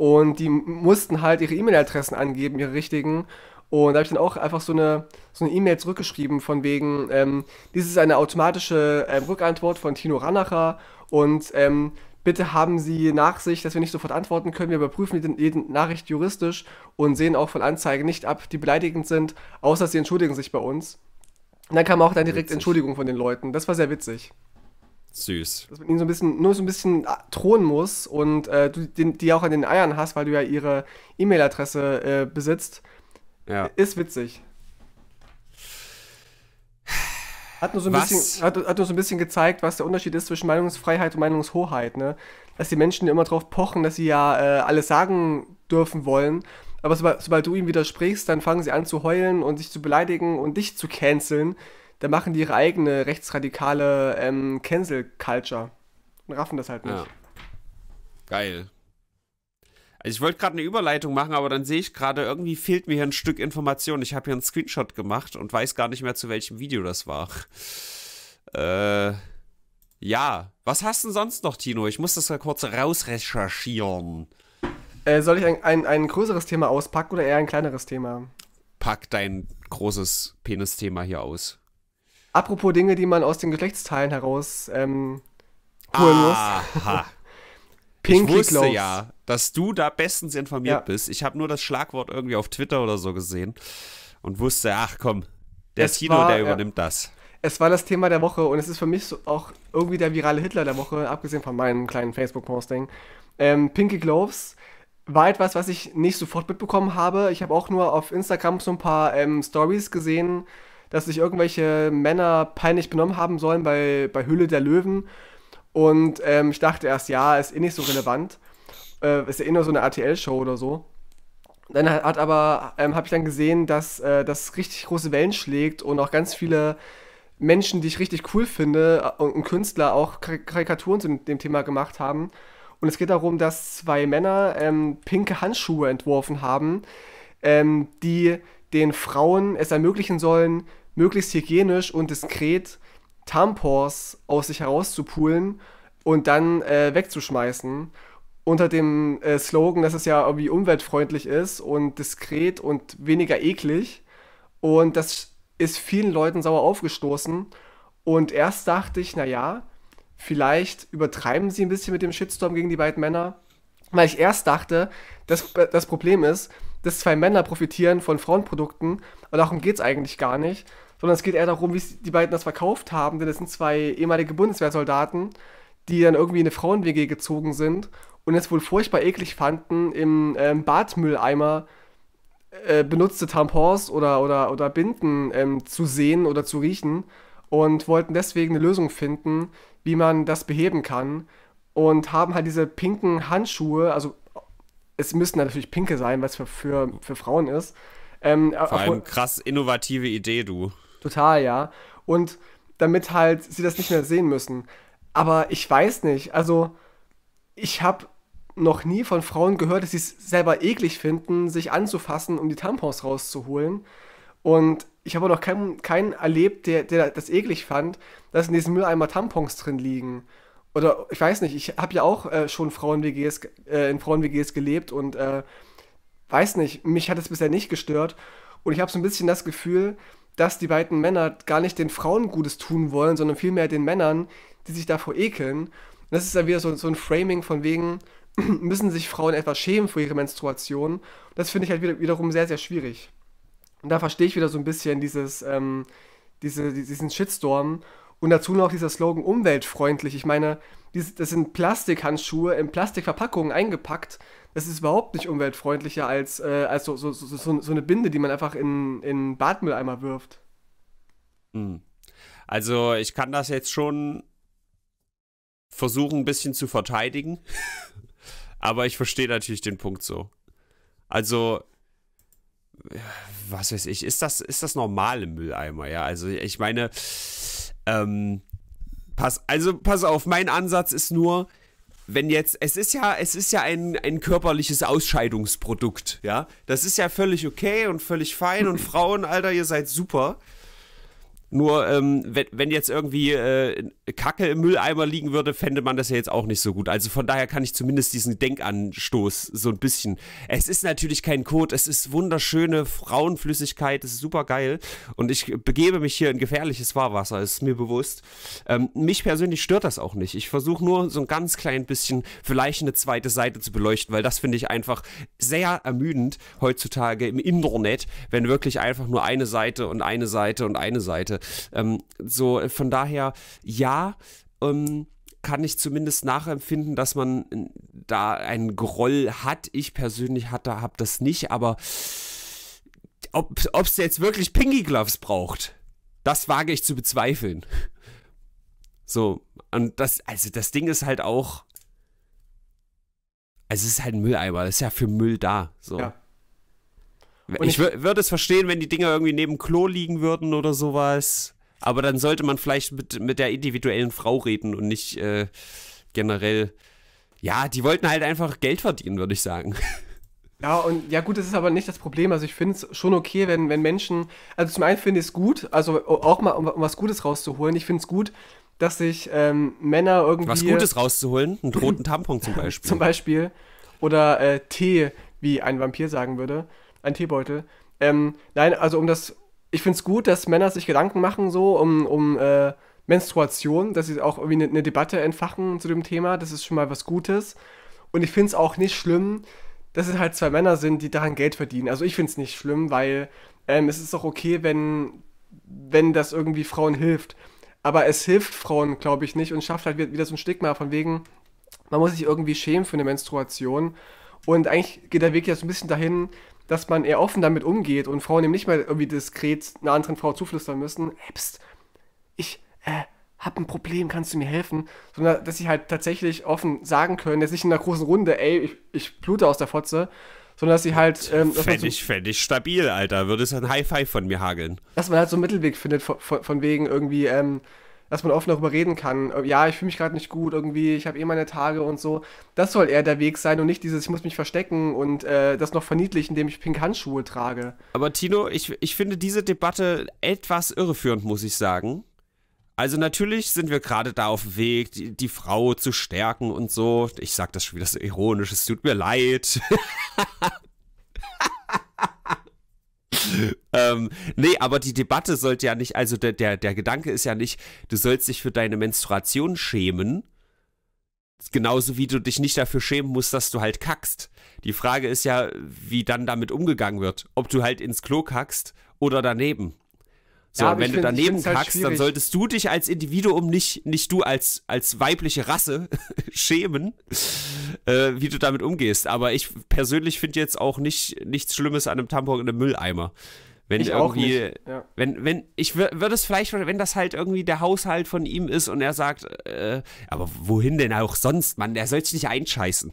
Und die mussten halt ihre E-Mail-Adressen angeben, ihre richtigen. Und da habe ich dann auch einfach so eine so eine E-Mail zurückgeschrieben von wegen, ähm, dies ist eine automatische ähm, Rückantwort von Tino Ranacher und ähm, bitte haben Sie Nachsicht, dass wir nicht sofort antworten können. Wir überprüfen jede, jede Nachricht juristisch und sehen auch von Anzeigen nicht ab, die beleidigend sind, außer Sie entschuldigen sich bei uns. Und dann kam auch dann direkt witzig. Entschuldigung von den Leuten. Das war sehr witzig. Süß. Dass man ihn so ein bisschen, nur so ein bisschen drohen ah, muss und äh, du den, die auch an den Eiern hast, weil du ja ihre E-Mail-Adresse äh, besitzt. Ja. Ist witzig. Hat nur, so ein bisschen, hat, hat nur so ein bisschen gezeigt, was der Unterschied ist zwischen Meinungsfreiheit und Meinungshoheit, ne? Dass die Menschen immer darauf pochen, dass sie ja äh, alles sagen dürfen wollen. Aber sobald, sobald du ihm widersprichst, dann fangen sie an zu heulen und sich zu beleidigen und dich zu canceln da machen die ihre eigene rechtsradikale ähm, Cancel Culture und raffen das halt nicht. Ja. Geil. Also ich wollte gerade eine Überleitung machen, aber dann sehe ich gerade, irgendwie fehlt mir hier ein Stück Information. Ich habe hier einen Screenshot gemacht und weiß gar nicht mehr, zu welchem Video das war. Äh, ja. Was hast du denn sonst noch, Tino? Ich muss das mal kurz rausrecherchieren. Äh, soll ich ein, ein, ein größeres Thema auspacken oder eher ein kleineres Thema? Pack dein großes Penis-Thema hier aus. Apropos Dinge, die man aus den Geschlechtsteilen heraus ähm, holen Aha. muss. Pinky ich wusste Gloves. ja, dass du da bestens informiert ja. bist. Ich habe nur das Schlagwort irgendwie auf Twitter oder so gesehen und wusste, ach komm, der es Tino, war, der übernimmt ja. das. Es war das Thema der Woche und es ist für mich so auch irgendwie der virale Hitler der Woche, abgesehen von meinem kleinen Facebook-Posting. Ähm, Pinky Gloves war etwas, was ich nicht sofort mitbekommen habe. Ich habe auch nur auf Instagram so ein paar ähm, Stories gesehen, dass sich irgendwelche Männer peinlich benommen haben sollen bei, bei Hülle der Löwen. Und ähm, ich dachte erst, ja, ist eh nicht so relevant. Äh, ist ja eh nur so eine RTL-Show oder so. Dann hat aber, ähm, habe ich dann gesehen, dass äh, das richtig große Wellen schlägt und auch ganz viele Menschen, die ich richtig cool finde, äh, und, und Künstler auch Karikaturen zu dem, Thema gemacht haben. Und es geht darum, dass zwei Männer ähm, pinke Handschuhe entworfen haben, ähm, die den Frauen es ermöglichen sollen, möglichst hygienisch und diskret Tampons aus sich herauszupulen und dann äh, wegzuschmeißen. Unter dem äh, Slogan, dass es ja irgendwie umweltfreundlich ist und diskret und weniger eklig. Und das ist vielen Leuten sauer aufgestoßen. Und erst dachte ich, naja, vielleicht übertreiben sie ein bisschen mit dem Shitstorm gegen die beiden Männer. Weil ich erst dachte, dass das Problem ist, dass zwei Männer profitieren von Frauenprodukten. Und darum geht es eigentlich gar nicht, sondern es geht eher darum, wie die beiden das verkauft haben, denn das sind zwei ehemalige Bundeswehrsoldaten, die dann irgendwie in eine Frauen-WG gezogen sind und es wohl furchtbar eklig fanden, im ähm, Badmülleimer äh, benutzte Tampons oder, oder, oder Binden ähm, zu sehen oder zu riechen und wollten deswegen eine Lösung finden, wie man das beheben kann und haben halt diese pinken Handschuhe, also es müssen natürlich pinke sein, was für, für, für Frauen ist. Ähm, Vor allem krass innovative Idee, du. Total, ja. Und damit halt sie das nicht mehr sehen müssen. Aber ich weiß nicht, also ich habe noch nie von Frauen gehört, dass sie es selber eklig finden, sich anzufassen, um die Tampons rauszuholen. Und ich habe noch keinen, keinen erlebt, der, der das eklig fand, dass in diesem Mülleimer Tampons drin liegen. Oder ich weiß nicht, ich habe ja auch äh, schon Frauen-WGs, äh, in Frauen-WGs gelebt und äh, weiß nicht, mich hat es bisher nicht gestört. Und ich habe so ein bisschen das Gefühl, dass die beiden Männer gar nicht den Frauen Gutes tun wollen, sondern vielmehr den Männern, die sich davor ekeln. Und das ist dann wieder so, so ein Framing von wegen, müssen sich Frauen etwas schämen für ihre Menstruation. Das finde ich halt wieder, wiederum sehr, sehr schwierig. Und da verstehe ich wieder so ein bisschen dieses, ähm, diese, diesen Shitstorm. Und dazu noch dieser Slogan umweltfreundlich. Ich meine, das sind Plastikhandschuhe in Plastikverpackungen eingepackt es ist überhaupt nicht umweltfreundlicher als, äh, als so, so, so, so, eine Binde, die man einfach in, in Badmülleimer wirft. Hm. Also ich kann das jetzt schon versuchen, ein bisschen zu verteidigen. Aber ich verstehe natürlich den Punkt so. Also, was weiß ich, ist das, ist das normal im Mülleimer, ja? Also ich meine, ähm, pass, also pass auf, mein Ansatz ist nur, wenn jetzt, es ist ja, es ist ja ein, ein körperliches Ausscheidungsprodukt, ja. Das ist ja völlig okay und völlig fein und Frauen, Alter, ihr seid super. Nur, ähm, wenn, wenn, jetzt irgendwie äh, Kacke im Mülleimer liegen würde, fände man das ja jetzt auch nicht so gut. Also von daher kann ich zumindest diesen Denkanstoß so ein bisschen. Es ist natürlich kein Kot, es ist wunderschöne Frauenflüssigkeit, es ist super geil. Und ich begebe mich hier in gefährliches Fahrwasser, ist mir bewusst. Ähm, mich persönlich stört das auch nicht. Ich versuche nur so ein ganz klein bisschen vielleicht eine zweite Seite zu beleuchten, weil das finde ich einfach sehr ermüdend heutzutage im Internet, wenn wirklich einfach nur eine Seite und eine Seite und eine Seite ähm, so, äh, von daher, ja, ähm, kann ich zumindest nachempfinden, dass man äh, da einen Groll hat. Ich persönlich hatte, habe das nicht, aber ob es jetzt wirklich Pinky Gloves braucht, das wage ich zu bezweifeln. So, und das, also das Ding ist halt auch, also es ist halt ein Mülleimer, das ist ja für Müll da. So. Ja. Und ich, ich würde es verstehen, wenn die Dinger irgendwie neben dem Klo liegen würden oder sowas. Aber dann sollte man vielleicht mit, mit der individuellen Frau reden und nicht äh, generell. Ja, die wollten halt einfach Geld verdienen, würde ich sagen. Ja, und ja gut, das ist aber nicht das Problem. Also ich finde es schon okay, wenn, wenn Menschen, also zum einen finde ich es gut, also auch mal, um, um was Gutes rauszuholen, ich finde es gut, dass sich ähm, Männer irgendwie... Was Gutes rauszuholen? Einen roten Tampon zum Beispiel. zum Beispiel. Oder äh, Tee, wie ein Vampir sagen würde. Ein Teebeutel. Ähm, nein, also um das. Ich finde es gut, dass Männer sich Gedanken machen, so um, um äh, Menstruation, dass sie auch irgendwie eine ne Debatte entfachen zu dem Thema. Das ist schon mal was Gutes. Und ich finde es auch nicht schlimm, dass es halt zwei Männer sind, die daran Geld verdienen. Also ich finde es nicht schlimm, weil ähm, es ist doch okay, wenn, wenn das irgendwie Frauen hilft. Aber es hilft Frauen, glaube ich, nicht und schafft halt wieder so ein Stigma von wegen, man muss sich irgendwie schämen für eine Menstruation. Und eigentlich geht der Weg ja so ein bisschen dahin, dass man eher offen damit umgeht und Frauen eben nicht mehr irgendwie diskret einer anderen Frau zuflüstern müssen, hey, pst, ich äh, hab ein Problem, kannst du mir helfen? Sondern, dass sie halt tatsächlich offen sagen können, jetzt nicht in einer großen Runde, ey, ich, ich blute aus der Fotze, sondern dass sie halt. Äh, ähm, fände ich, so, ich stabil, Alter. Würde es ein High Five von mir hageln. Dass man halt so einen Mittelweg findet, von, von, von wegen irgendwie, ähm, dass man offen darüber reden kann. Äh, ja, ich fühle mich gerade nicht gut irgendwie, ich habe eh meine Tage und so. Das soll eher der Weg sein und nicht dieses, ich muss mich verstecken und äh, das noch verniedlichen, indem ich pink Handschuhe trage. Aber Tino, ich, ich finde diese Debatte etwas irreführend, muss ich sagen. Also natürlich sind wir gerade da auf dem Weg, die, die, Frau zu stärken und so. Ich sag das schon wieder so ironisch, es tut mir leid. ähm, nee, aber die Debatte sollte ja nicht, also der, der, der Gedanke ist ja nicht, du sollst dich für deine Menstruation schämen, genauso wie du dich nicht dafür schämen musst, dass du halt kackst. Die Frage ist ja, wie dann damit umgegangen wird. Ob du halt ins Klo kackst oder daneben. So, ja, wenn du find, daneben halt kackst, halt dann solltest du dich als Individuum nicht, nicht du als, als weibliche Rasse schämen, äh, wie du damit umgehst. Aber ich persönlich finde jetzt auch nicht, nichts Schlimmes an einem Tampon in einem Mülleimer. Wenn ich irgendwie, ja. wenn, wenn, ich würde es vielleicht, wenn das halt irgendwie der Haushalt von ihm ist und er sagt, äh, aber wohin denn auch sonst, Mann, der soll sich nicht einscheißen.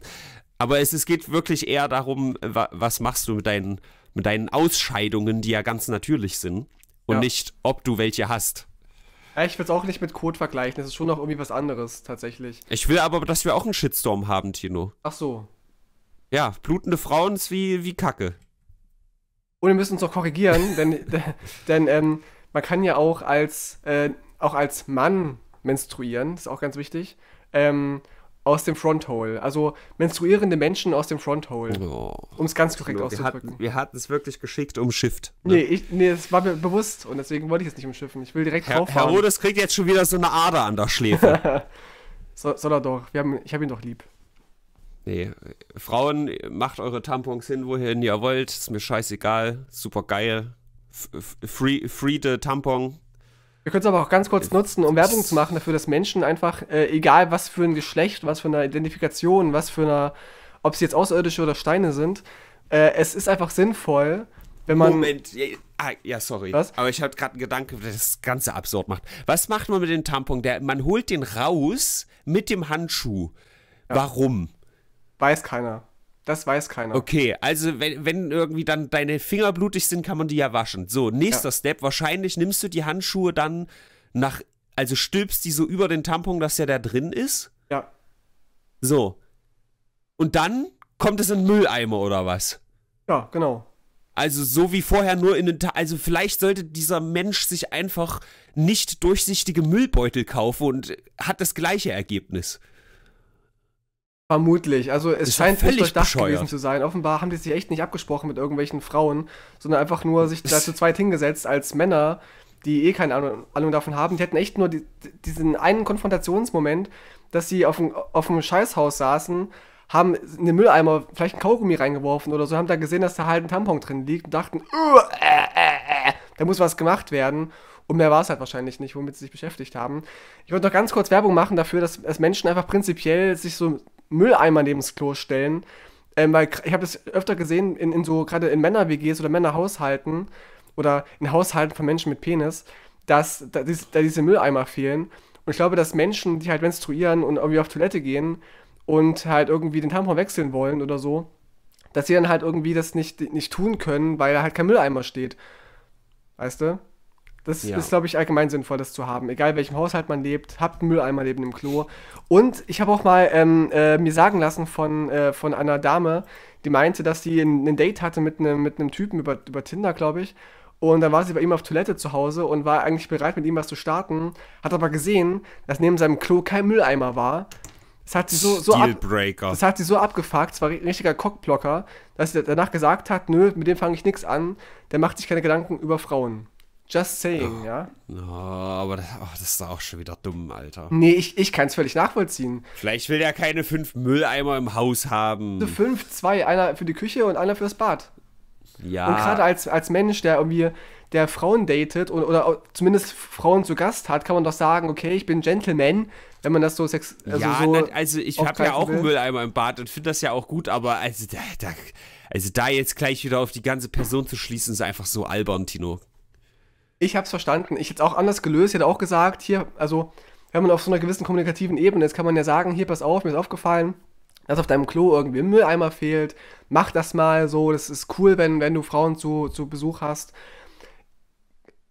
Aber es, es geht wirklich eher darum, wa was machst du mit deinen, mit deinen Ausscheidungen, die ja ganz natürlich sind und ja. nicht, ob du welche hast. Ich will es auch nicht mit Code vergleichen. Das ist schon noch irgendwie was anderes, tatsächlich. Ich will aber, dass wir auch einen Shitstorm haben, Tino. Ach so. Ja, blutende Frauen ist wie, wie Kacke. Und wir müssen uns auch korrigieren, denn, denn ähm, man kann ja auch als, äh, auch als Mann menstruieren, ist auch ganz wichtig. Ähm, aus dem Fronthole. Also menstruierende Menschen aus dem Fronthole. Oh, um es ganz korrekt auszudrücken. wir hatten es wirklich geschickt umschifft. Ne? Nee, nee, das war mir bewusst und deswegen wollte ich es nicht umschiffen. Ich will direkt Herr, drauf Herr Rodes kriegt jetzt schon wieder so eine Ader an der Schläfe. so, soll er doch. Haben, ich habe ihn doch lieb. Nee, Frauen, macht eure Tampons hin, wohin ihr wollt. Ist mir scheißegal. Super geil. free, free the Tampon. Wir können es aber auch ganz kurz nutzen, um Werbung zu machen dafür, dass Menschen einfach, äh, egal was für ein Geschlecht, was für eine Identifikation, was für eine, ob sie jetzt Außerirdische oder Steine sind, äh, es ist einfach sinnvoll, wenn man. Moment, Ah, ja, sorry. Was? Aber ich habe gerade einen Gedanken, der das Ganze absurd macht. Was macht man mit dem Tampon? Der, man holt den raus mit dem Handschuh. Ja. Warum? Weiß keiner. Das weiß keiner. Okay, also wenn, wenn irgendwie dann deine Finger blutig sind, kann man die ja waschen. So, nächster ja. Step. Wahrscheinlich nimmst du die Handschuhe dann nach, also stülpst die so über den Tampon, dass der da drin ist. Ja. So. Und dann kommt es in Mülleimer oder was? Ja, genau. Also so wie vorher nur in den Ta also vielleicht sollte dieser Mensch sich einfach nicht durchsichtige Müllbeutel kaufen und hat das gleiche Ergebnis. Vermutlich. Also es ist scheint völlig durchdacht bescheuert. gewesen zu sein. Offenbar haben die sich echt nicht abgesprochen mit irgendwelchen Frauen, sondern einfach nur sich da zu zweit hingesetzt als Männer, die eh keine Ahnung, davon haben. Die hatten echt nur die, diesen einen Konfrontationsmoment, dass sie auf dem, auf dem Scheißhaus saßen, haben in den Mülleimer vielleicht einen Kaugummi reingeworfen oder so, haben da gesehen, dass da halt ein Tampon drin liegt und dachten, äh, äh, äh, da muss was gemacht werden. Und mehr war es halt wahrscheinlich nicht, womit sie sich beschäftigt haben. Ich wollte noch ganz kurz Werbung machen dafür, dass, dass Menschen einfach prinzipiell sich so Mülleimer neben das Klo stellen. Ähm, weil ich habe das öfter gesehen, in, in so gerade in Männer-WGs oder Männerhaushalten oder in Haushalten von Menschen mit Penis, dass da, da diese Mülleimer fehlen. Und ich glaube, dass Menschen, die halt menstruieren und irgendwie auf Toilette gehen und halt irgendwie den Tampon wechseln wollen oder so, dass sie dann halt irgendwie das nicht, nicht tun können, weil da halt kein Mülleimer steht. Weißt du? Das ja. ist, glaube ich, allgemein sinnvoll, das zu haben. Egal welchem Haushalt man lebt, habt Mülleimer neben dem Klo. Und ich habe auch mal ähm, äh, mir sagen lassen von, äh, von einer Dame, die meinte, dass sie ein, ein Date hatte mit einem mit Typen über, über Tinder, glaube ich. Und dann war sie bei ihm auf Toilette zu Hause und war eigentlich bereit, mit ihm was zu starten, hat aber gesehen, dass neben seinem Klo kein Mülleimer war. Das hat sie so, so, ab, das hat sie so abgefuckt, es war ein richtiger Cockblocker, dass sie danach gesagt hat, nö, mit dem fange ich nichts an, der macht sich keine Gedanken über Frauen. Just saying, oh. ja. No, aber das, oh, das, ist auch schon wieder dumm, Alter. Nee, ich, ich kann es völlig nachvollziehen. Vielleicht will der keine fünf Mülleimer im Haus haben. Fünf, zwei. Einer für die Küche und einer fürs Bad. Ja. Und gerade als, als Mensch, der irgendwie der Frauen datet und, oder zumindest Frauen zu Gast hat, kann man doch sagen, okay, ich bin Gentleman, wenn man das so sex. Also ja, so na, also ich habe ja auch einen Mülleimer im Bad und finde das ja auch gut, aber also da, da, also da jetzt gleich wieder auf die ganze Person zu schließen, ist einfach so albern, Tino. Ich hab's verstanden. Ich hätte es auch anders gelöst. Ich hätte auch gesagt, hier, also, wenn man auf so einer gewissen kommunikativen Ebene ist, kann man ja sagen, hier, pass auf, mir ist aufgefallen, dass auf deinem Klo irgendwie ein Mülleimer fehlt. Mach das mal so. Das ist cool, wenn, wenn du Frauen zu, zu Besuch hast.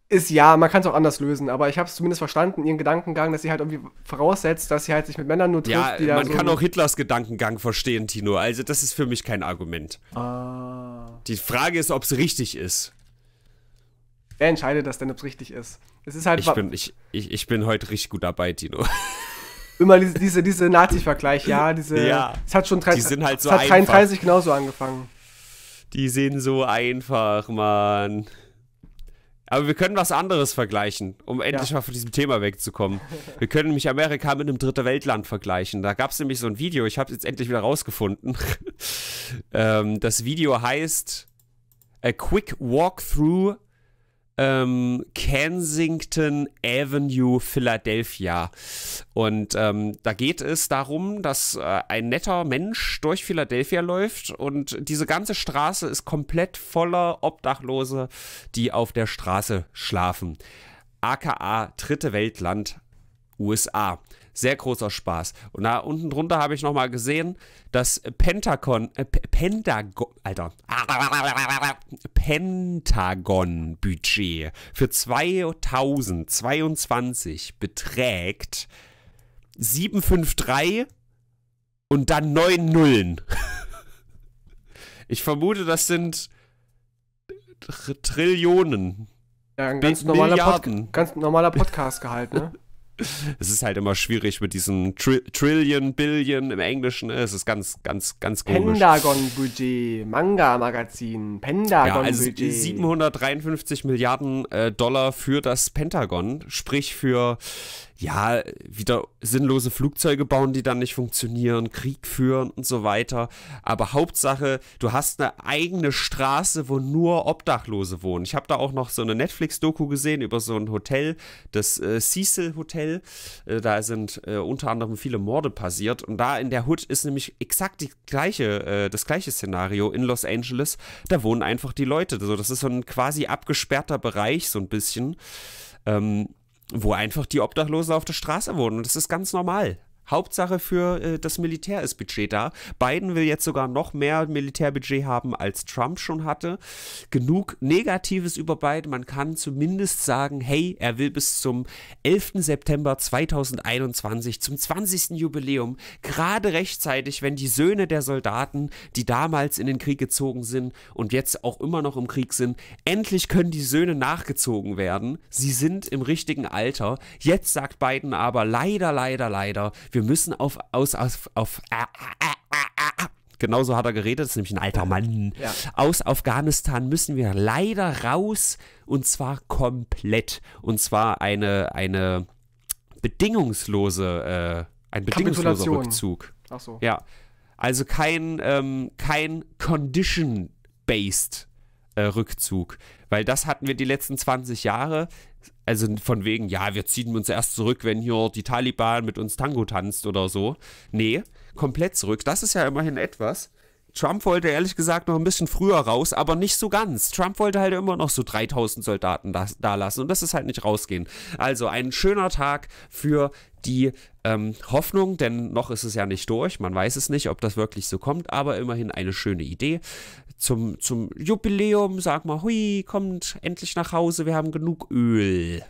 Ist ja, man kann es auch anders lösen, aber ich habe es zumindest verstanden, ihren Gedankengang, dass sie halt irgendwie voraussetzt, dass sie halt sich mit Männern nur trifft. Ja, die man so kann auch Hitlers Gedankengang verstehen, Tino. Also das ist für mich kein Argument. Ah. Die Frage ist, ob es richtig ist wer entscheidet das denn, ob es richtig ist? Es ist halt. Ich bin, ich, ich, ich bin heute richtig gut dabei, Tino. Immer diese, diese, diese Nazi-Vergleich, ja, diese. Ja, es hat schon 30, die sind halt so es hat 33 genauso angefangen. Die sind so einfach, Mann. Aber wir können was anderes vergleichen, um endlich ja. mal von diesem Thema wegzukommen. Wir können nämlich Amerika mit einem dritten Weltland vergleichen. Da gab es nämlich so ein Video, ich habe es jetzt endlich wieder rausgefunden. ähm, das Video heißt A Quick Walkthrough ähm, Kensington Avenue, Philadelphia. Und ähm, da geht es darum, dass äh, ein netter Mensch durch Philadelphia läuft und diese ganze Straße ist komplett voller Obdachlose, die auf der Straße schlafen. AKA Dritte Weltland, USA. Sehr großer Spaß. Und da unten drunter habe ich nochmal gesehen, dass Pentagon, äh, Pentagon, Alter, Pentagon-Budget für 2022 beträgt 753 und dann 9 Nullen. Ich vermute, das sind Trillionen. Ja, ein ganz normaler, Pod ganz normaler Podcast gehalten, ne? es ist halt immer schwierig mit diesen Tri Trillion, Billion im Englischen. Ne? Es ist ganz, ganz, ganz komisch. Pentagon-Budget, Manga-Magazin, Pentagon-Budget. Ja, also 753 Milliarden äh, Dollar für das Pentagon, sprich für ja, wieder sinnlose Flugzeuge bauen, die dann nicht funktionieren, Krieg führen und so weiter. Aber Hauptsache, du hast eine eigene Straße, wo nur Obdachlose wohnen. Ich habe da auch noch so eine Netflix-Doku gesehen über so ein Hotel, das äh, Cecil Hotel. Äh, da sind äh, unter anderem viele Morde passiert. Und da in der Hood ist nämlich exakt die gleiche, äh, das gleiche Szenario in Los Angeles. Da wohnen einfach die Leute. Also das ist so ein quasi abgesperrter Bereich, so ein bisschen. Ähm, wo einfach die Obdachlosen auf der Straße wohnen. Und das ist ganz normal. Hauptsache für äh, das Militär ist Budget da. Biden will jetzt sogar noch mehr Militärbudget haben, als Trump schon hatte. Genug Negatives über Biden. Man kann zumindest sagen, hey, er will bis zum 11. September 2021, zum 20. Jubiläum, gerade rechtzeitig, wenn die Söhne der Soldaten, die damals in den Krieg gezogen sind und jetzt auch immer noch im Krieg sind, endlich können die Söhne nachgezogen werden. Sie sind im richtigen Alter. Jetzt sagt Biden aber leider, leider, leider, wir wir müssen auf, aus, auf, auf, äh, äh, äh, genauso hat er geredet, das ist nämlich ein alter Mann. Ja. Aus Afghanistan müssen wir leider raus und zwar komplett. Und zwar eine, eine bedingungslose, äh, ein bedingungsloser Rückzug. Ach so. Ja. Also kein, ähm, kein Condition-based äh, Rückzug. Weil das hatten wir die letzten 20 Jahre. Also von wegen, ja, wir ziehen uns erst zurück, wenn hier die Taliban mit uns Tango tanzt oder so. Nee, komplett zurück. Das ist ja immerhin etwas. Trump wollte ehrlich gesagt noch ein bisschen früher raus, aber nicht so ganz. Trump wollte halt immer noch so 3000 Soldaten da, da lassen und das ist halt nicht rausgehen. Also ein schöner Tag für die ähm, Hoffnung, denn noch ist es ja nicht durch. Man weiß es nicht, ob das wirklich so kommt, aber immerhin eine schöne Idee. Zum, zum Jubiläum, sag mal, hui, kommt endlich nach Hause, wir haben genug Öl.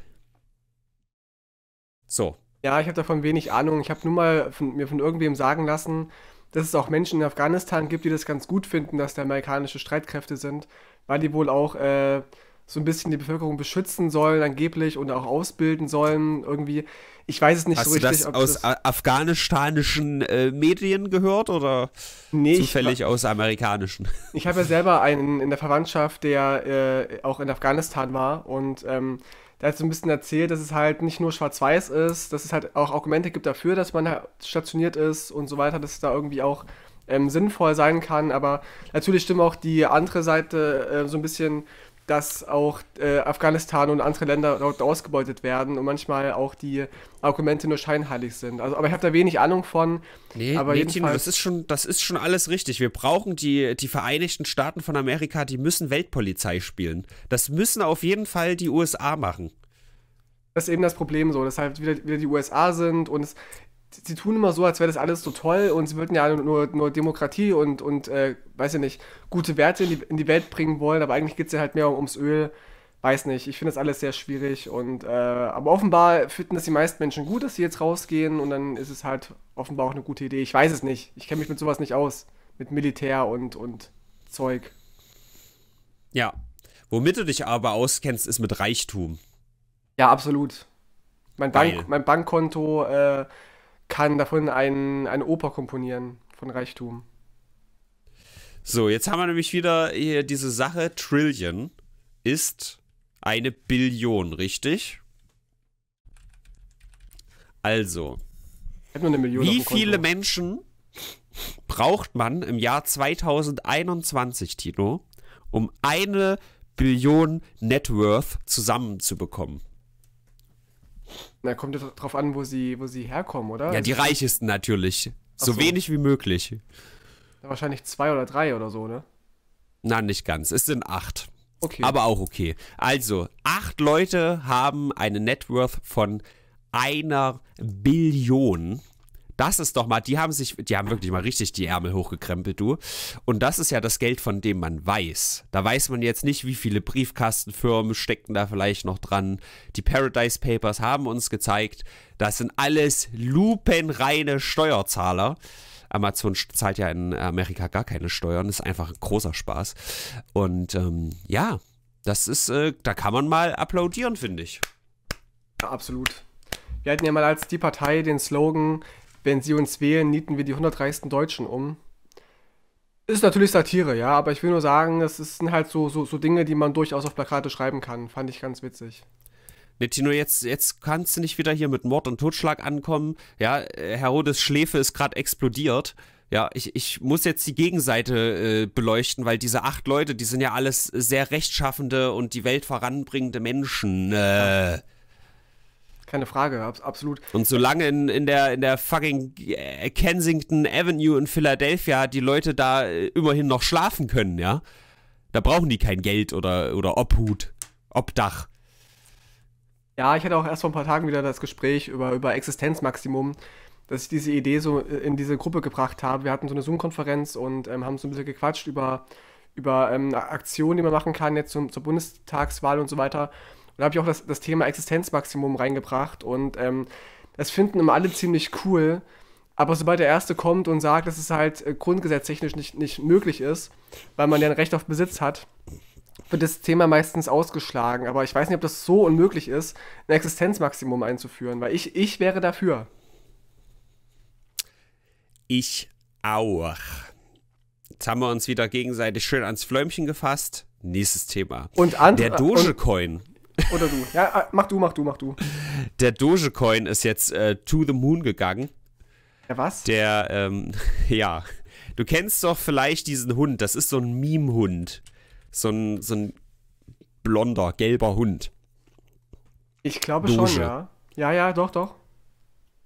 So. Ja, ich habe davon wenig Ahnung. Ich habe nur mal von, mir von irgendwem sagen lassen, dass es auch Menschen in Afghanistan gibt, die das ganz gut finden, dass da amerikanische Streitkräfte sind, weil die wohl auch äh, so ein bisschen die Bevölkerung beschützen sollen, angeblich, und auch ausbilden sollen, irgendwie. Ich weiß es nicht Hast so richtig. Hast du das aus das afghanistanischen äh, Medien gehört oder nee, zufällig ich, aus amerikanischen? Ich habe ja selber einen in der Verwandtschaft, der äh, auch in Afghanistan war und ähm, der hat so ein bisschen erzählt, dass es halt nicht nur schwarz-weiß ist, dass es halt auch Argumente gibt dafür, dass man halt stationiert ist und so weiter, dass es da irgendwie auch ähm, sinnvoll sein kann. Aber natürlich stimmen auch die andere Seite äh, so ein bisschen dass auch äh, Afghanistan und andere Länder dort ausgebeutet werden und manchmal auch die Argumente nur scheinheilig sind. Also, aber ich habe da wenig Ahnung von. Nee, aber nee Tino, das ist schon, das ist schon alles richtig. Wir brauchen die, die Vereinigten Staaten von Amerika, die müssen Weltpolizei spielen. Das müssen auf jeden Fall die USA machen. Das ist eben das Problem so, dass halt wieder, wieder die USA sind und es sie tun immer so, als wäre das alles so toll und sie würden ja nur, nur Demokratie und, und äh, weiß ich nicht, gute Werte in die, in die Welt bringen wollen, aber eigentlich geht es ja halt mehr um, ums Öl. Weiß nicht, ich finde das alles sehr schwierig und äh, aber offenbar finden das die meisten Menschen gut, dass sie jetzt rausgehen und dann ist es halt offenbar auch eine gute Idee. Ich weiß es nicht. Ich kenne mich mit sowas nicht aus. Mit Militär und, und Zeug. Ja. Womit du dich aber auskennst, ist mit Reichtum. Ja, absolut. Mein, Bank, mein Bankkonto, äh, kann davon ein, eine Oper komponieren, von Reichtum. So, jetzt haben wir nämlich wieder hier diese Sache. Trillion ist eine Billion, richtig? Also, wie viele Menschen braucht man im Jahr 2021, Tino, um eine Billion Net Worth zusammenzubekommen? Na, kommt ja drauf an, wo sie, wo sie herkommen, oder? Ja, die also reichsten natürlich. So, so, wenig wie möglich. Ja, wahrscheinlich zwei oder drei oder so, ne? Na, nicht ganz. Es sind acht. Okay. Aber auch okay. Also, acht Leute haben eine Net Worth von einer Billion. Das ist doch mal, die haben sich, die haben wirklich mal richtig die Ärmel hochgekrempelt, du. Und das ist ja das Geld, von dem man weiß. Da weiß man jetzt nicht, wie viele Briefkastenfirmen stecken da vielleicht noch dran. Die Paradise Papers haben uns gezeigt, das sind alles lupenreine Steuerzahler. Amazon zahlt ja in Amerika gar keine Steuern, ist einfach ein großer Spaß. Und ähm, ja, das ist, äh, da kann man mal applaudieren, finde ich. Ja, absolut. Wir hatten ja mal als die Partei den Slogan, wenn sie uns wählen, nieten wir die 100 reichsten Deutschen um. Ist natürlich Satire, ja, aber ich will nur sagen, es sind halt so, so, so Dinge, die man durchaus auf Plakate schreiben kann. Fand ich ganz witzig. Ne, Tino, jetzt, jetzt kannst du nicht wieder hier mit Mord und Totschlag ankommen. Ja, äh, Herodes Schläfe ist gerade explodiert. Ja, ich, ich muss jetzt die Gegenseite äh, beleuchten, weil diese acht Leute, die sind ja alles sehr rechtschaffende und die Welt voranbringende Menschen. Äh. Ja keine Frage, absolut. Und solange in, in, der, in der fucking äh, Kensington Avenue in Philadelphia die Leute da äh, immerhin noch schlafen können, ja, da brauchen die kein Geld oder, oder Obhut, Obdach. Ja, ich hatte auch erst vor ein paar Tagen wieder das Gespräch über, über Existenzmaximum, dass ich diese Idee so äh, in diese Gruppe gebracht habe. Wir hatten so eine Zoom-Konferenz und ähm, haben so ein bisschen gequatscht über, über ähm, Aktionen, die man machen kann jetzt zum, zur Bundestagswahl und so weiter. Und da habe ich auch das, das Thema Existenzmaximum reingebracht und ähm, das finden immer alle ziemlich cool. Aber sobald der Erste kommt und sagt, dass es halt äh, grundgesetztechnisch nicht, nicht möglich ist, weil man ja ein Recht auf Besitz hat, wird das Thema meistens ausgeschlagen. Aber ich weiß nicht, ob das so unmöglich ist, ein Existenzmaximum einzuführen, weil ich, ich wäre dafür. Ich auch. Jetzt haben wir uns wieder gegenseitig schön ans Fläumchen gefasst. Nächstes Thema. Und Der Dogecoin. Oder du. Ja, ah, mach du, mach du, mach du. Der Dogecoin ist jetzt äh, to the moon gegangen. Der was? Der, ähm, ja. Du kennst doch vielleicht diesen Hund. Das ist so ein Meme-Hund. So ein, so ein blonder, gelber Hund. Ich glaube Doge. schon, ja. Ja, ja, doch, doch.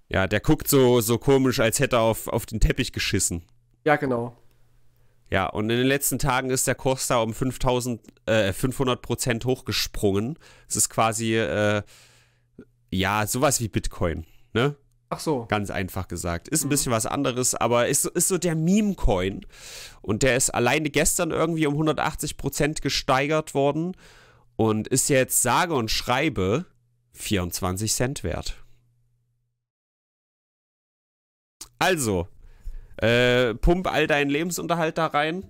Ja, der guckt so, so komisch, als hätte er auf, auf den Teppich geschissen. Ja, genau. Ja, und in den letzten Tagen ist der Kurs da um 5000, äh, 500 Prozent hochgesprungen. Es ist quasi, äh, ja, sowas wie Bitcoin, ne? Ach so. Ganz einfach gesagt. Ist ein mhm. bisschen was anderes, aber ist, ist so der Meme-Coin. Und der ist alleine gestern irgendwie um 180 Prozent gesteigert worden und ist jetzt sage und schreibe 24 Cent wert. Also, äh, pump all deinen Lebensunterhalt da rein.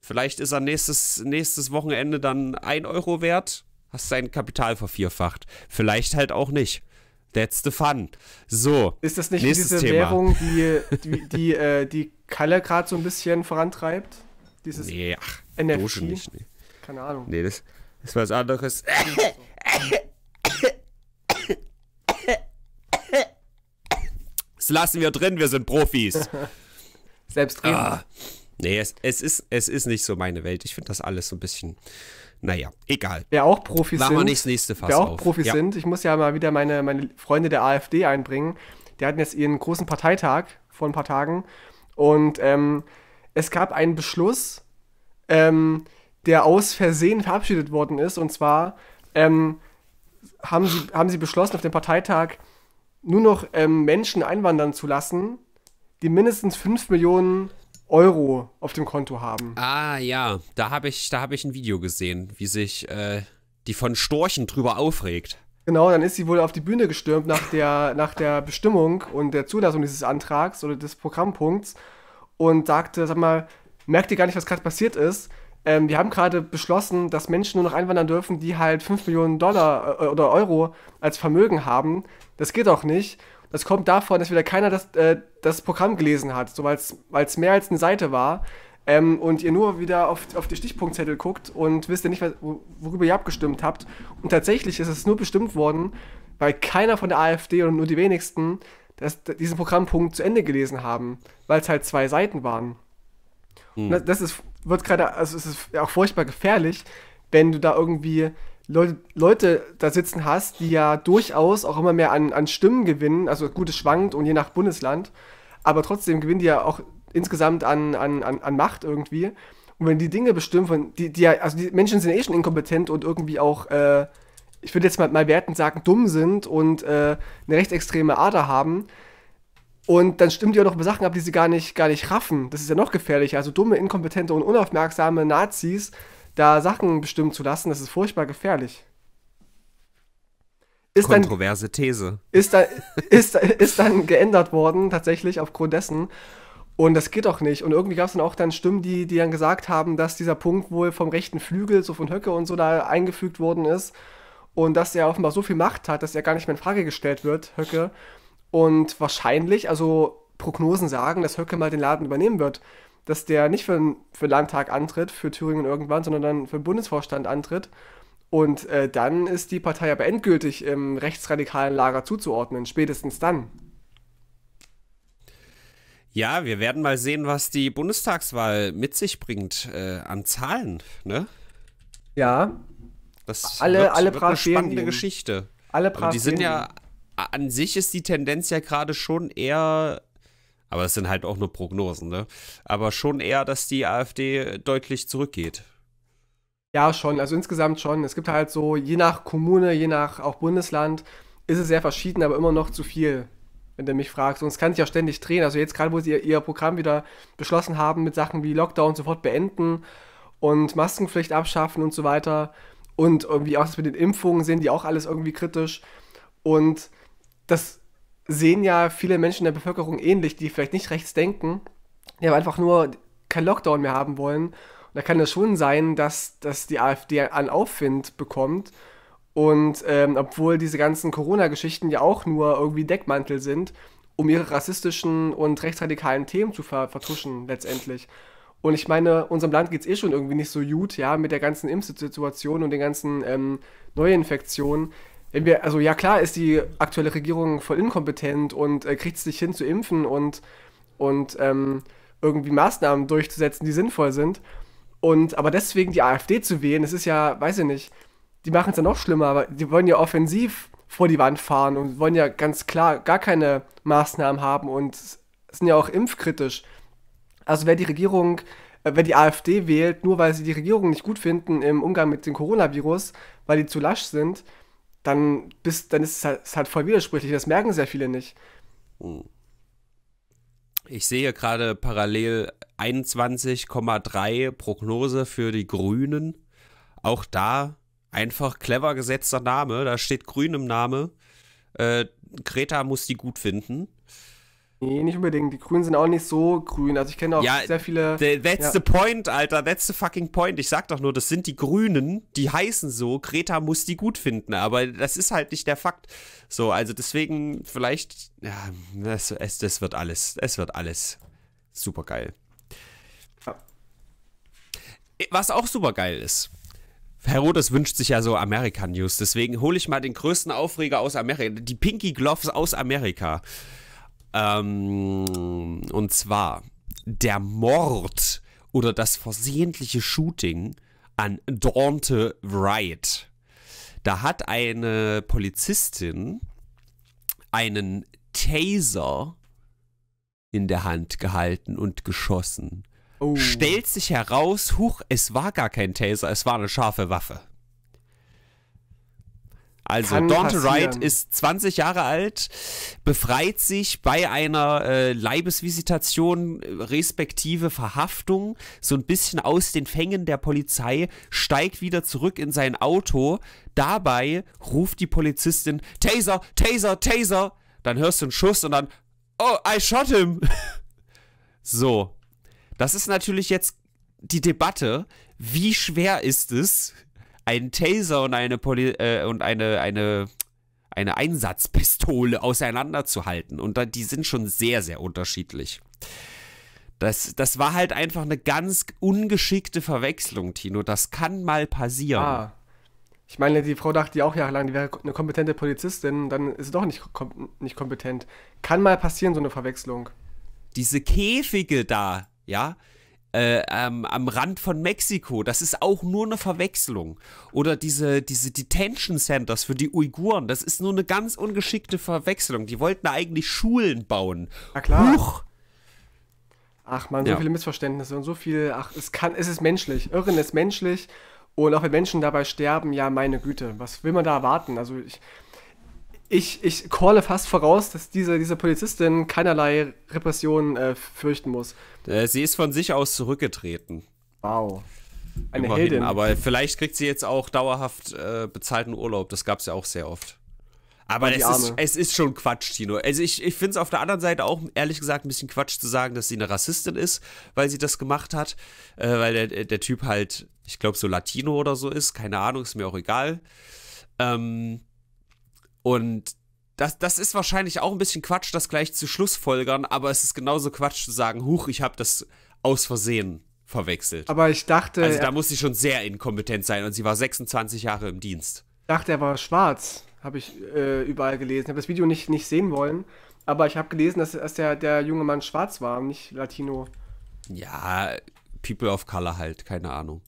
Vielleicht ist er nächstes, nächstes Wochenende dann ein Euro wert. Hast dein Kapital vervierfacht. Vielleicht halt auch nicht. That's the fun. So. Ist das nicht diese Thema. Währung, die, die, die, äh, die Kalle gerade so ein bisschen vorantreibt? Dieses nee, ach, NFT? Nicht, nee. Keine Ahnung. Nee, das ist was anderes. Das lassen wir drin, wir sind Profis. Selbst Selbstredend. Ah, nee, es, es, ist, es ist nicht so meine Welt. Ich finde das alles so ein bisschen. Naja, egal. Wer auch Profis Machen sind. Machen wir nicht das nächste Fass Wer auch auf. Profis ja. sind, ich muss ja mal wieder meine, meine Freunde der AfD einbringen. Die hatten jetzt ihren großen Parteitag vor ein paar Tagen. Und ähm, es gab einen Beschluss, ähm, der aus Versehen verabschiedet worden ist. Und zwar ähm, haben, sie, haben sie beschlossen auf dem Parteitag, nur noch ähm, Menschen einwandern zu lassen, die mindestens 5 Millionen Euro auf dem Konto haben. Ah ja, da habe ich, hab ich ein Video gesehen, wie sich äh, die von Storchen drüber aufregt. Genau, dann ist sie wohl auf die Bühne gestürmt nach der, nach der Bestimmung und der Zulassung dieses Antrags oder des Programmpunkts und sagte, sag mal, merkt ihr gar nicht, was gerade passiert ist? ähm, wir haben gerade beschlossen, dass Menschen nur noch einwandern dürfen, die halt 5 Millionen Dollar äh, oder Euro als Vermögen haben. Das geht auch nicht. Das kommt davon, dass wieder keiner das, äh, das Programm gelesen hat, so weil es mehr als eine Seite war. Ähm, und ihr nur wieder auf, auf die Stichpunktzettel guckt und wisst ihr nicht, worüber ihr abgestimmt habt. Und tatsächlich ist es nur bestimmt worden, weil keiner von der AfD und nur die wenigsten das, diesen Programmpunkt zu Ende gelesen haben, weil es halt zwei Seiten waren. Hm. Das, das, ist wird gerade, also es ist auch furchtbar gefährlich, wenn du da irgendwie Leute, Leute da sitzen hast, die ja durchaus auch immer mehr an, an Stimmen gewinnen. Also gut, es schwankt und je nach Bundesland. Aber trotzdem gewinnen die ja auch insgesamt an, an, an Macht irgendwie. Und wenn die Dinge bestimmen, von, die, die ja, also die Menschen sind eh schon inkompetent und irgendwie auch, äh, ich würde jetzt mal, mal wertend sagen, dumm sind und äh, eine rechtsextreme Ader haben, und dann stimmen die auch noch über Sachen ab, die sie gar nicht, gar nicht raffen. Das ist ja noch gefährlicher. Also dumme, inkompetente und unaufmerksame Nazis da Sachen bestimmen zu lassen, das ist furchtbar gefährlich. Ist Kontroverse dann, These. Ist dann, ist, ist dann geändert worden, tatsächlich, aufgrund dessen. Und das geht auch nicht. Und irgendwie gab es dann auch dann Stimmen, die, die dann gesagt haben, dass dieser Punkt wohl vom rechten Flügel, so von Höcke und so, da eingefügt worden ist. Und dass er offenbar so viel Macht hat, dass er gar nicht mehr in Frage gestellt wird, Höcke und wahrscheinlich, also Prognosen sagen, dass Höcke mal den Laden übernehmen wird. Dass der nicht für, einen, für Landtag antritt, für Thüringen irgendwann, sondern dann für den Bundesvorstand antritt. Und äh, dann ist die Partei aber endgültig im rechtsradikalen Lager zuzuordnen, spätestens dann. Ja, wir werden mal sehen, was die Bundestagswahl mit sich bringt äh, an Zahlen, ne? Ja. Das alle, wird, alle wird eine spannende gehen. Geschichte. Alle brav die sind ja an sich ist die Tendenz ja gerade schon eher, aber das sind halt auch nur Prognosen, ne? Aber schon eher, dass die AfD deutlich zurückgeht. Ja, schon. Also insgesamt schon. Es gibt halt so, je nach Kommune, je nach auch Bundesland, ist es sehr verschieden, aber immer noch zu viel, wenn du mich fragst. Und es kann sich ja ständig drehen. Also jetzt gerade, wo sie ihr, ihr Programm wieder beschlossen haben mit Sachen wie Lockdown sofort beenden und Maskenpflicht abschaffen und so weiter. Und irgendwie auch das mit den Impfungen sehen die auch alles irgendwie kritisch. Und das sehen ja viele Menschen in der Bevölkerung ähnlich, die vielleicht nicht rechts denken, die aber einfach nur keinen Lockdown mehr haben wollen. Und da kann es schon sein, dass, dass die AfD einen Aufwind bekommt. Und ähm, obwohl diese ganzen Corona-Geschichten ja auch nur irgendwie Deckmantel sind, um ihre rassistischen und rechtsradikalen Themen zu ver vertuschen letztendlich. Und ich meine, unserem Land geht es eh schon irgendwie nicht so gut, ja, mit der ganzen Impfsituation und den ganzen ähm, Neuinfektionen wenn wir, also ja klar ist die aktuelle Regierung voll inkompetent und äh, kriegt es nicht hin zu impfen und, und ähm, irgendwie Maßnahmen durchzusetzen, die sinnvoll sind. Und aber deswegen die AfD zu wählen, das ist ja, weiß ich nicht, die machen es ja noch schlimmer, aber die wollen ja offensiv vor die Wand fahren und wollen ja ganz klar gar keine Maßnahmen haben und sind ja auch impfkritisch. Also wer die Regierung, äh, wer die AfD wählt, nur weil sie die Regierung nicht gut finden im Umgang mit dem Coronavirus, weil die zu lasch sind, dann, bist, dann ist es halt, ist halt voll widersprüchlich. Das merken sehr viele nicht. Ich sehe gerade parallel 21,3 Prognose für die Grünen. Auch da einfach clever gesetzter Name. Da steht Grün im Name. Äh, Greta muss die gut finden. Nee, nicht unbedingt. Die Grünen sind auch nicht so grün. Also ich kenne auch ja, sehr viele. That's ja. the point, Alter. That's the fucking point. Ich sag doch nur, das sind die Grünen, die heißen so. Greta muss die gut finden, aber das ist halt nicht der Fakt. So, also deswegen vielleicht. Ja, das, es, das wird alles. Es wird alles. Super geil. Ja. Äh, was auch super geil ist. Herodes wünscht sich ja so amerika News, deswegen hole ich mal den größten Aufreger aus Amerika, die Pinky Gloves aus Amerika. Ähm, und zwar der Mord oder das versehentliche Shooting an Daunte Wright. Da hat eine Polizistin einen Taser in der Hand gehalten und geschossen. Oh. Stellt sich heraus, huch, es war gar kein Taser, es war eine scharfe Waffe. Also, Kann Dante passieren. Wright ist 20 Jahre alt, befreit sich bei einer äh, Leibesvisitation äh, respektive Verhaftung so ein bisschen aus den Fängen der Polizei, steigt wieder zurück in sein Auto. Dabei ruft die Polizistin: Taser, Taser, Taser! Dann hörst du einen Schuss und dann: Oh, I shot him! so. Das ist natürlich jetzt die Debatte. Wie schwer ist es, einen Taser und eine Poli äh, und eine, eine, eine Einsatzpistole auseinanderzuhalten. Und da, die sind schon sehr, sehr unterschiedlich. Das, das war halt einfach eine ganz ungeschickte Verwechslung, Tino. Das kann mal passieren. Ah. Ich meine, die Frau dachte ja auch jahrelang, die wäre eine kompetente Polizistin, dann ist sie doch nicht, kom nicht kompetent. Kann mal passieren, so eine Verwechslung. Diese Käfige da, ja, äh, ähm, am Rand von Mexiko. Das ist auch nur eine Verwechslung. Oder diese, diese Detention Centers für die Uiguren. Das ist nur eine ganz ungeschickte Verwechslung. Die wollten eigentlich Schulen bauen. Na klar. Huch. Ach man, so ja. viele Missverständnisse und so viel. Ach, es kann, es ist menschlich. Irren ist menschlich. Und auch wenn Menschen dabei sterben, ja, meine Güte, was will man da erwarten? Also ich, ich, ich calle fast voraus, dass diese, diese Polizistin keinerlei Repressionen äh, fürchten muss. Äh, sie ist von sich aus zurückgetreten. Wow. Eine Immerhin, Heldin. Aber vielleicht kriegt sie jetzt auch dauerhaft äh, bezahlten Urlaub. Das gab es ja auch sehr oft. Aber es ist, es ist schon Quatsch, Tino. Also ich, ich finde es auf der anderen Seite auch ehrlich gesagt ein bisschen Quatsch zu sagen, dass sie eine Rassistin ist, weil sie das gemacht hat. Äh, weil der, der Typ halt, ich glaube, so Latino oder so ist. Keine Ahnung, ist mir auch egal. Ähm, und das, das ist wahrscheinlich auch ein bisschen Quatsch, das gleich zu Schlussfolgern, aber es ist genauso Quatsch zu sagen, huch, ich habe das aus Versehen verwechselt. Aber ich dachte. Also da muss sie schon sehr inkompetent sein und sie war 26 Jahre im Dienst. Ich dachte, er war schwarz, habe ich äh, überall gelesen. Ich habe das Video nicht, nicht sehen wollen, aber ich habe gelesen, dass, dass der, der junge Mann schwarz war und nicht Latino. Ja, People of Color halt, keine Ahnung.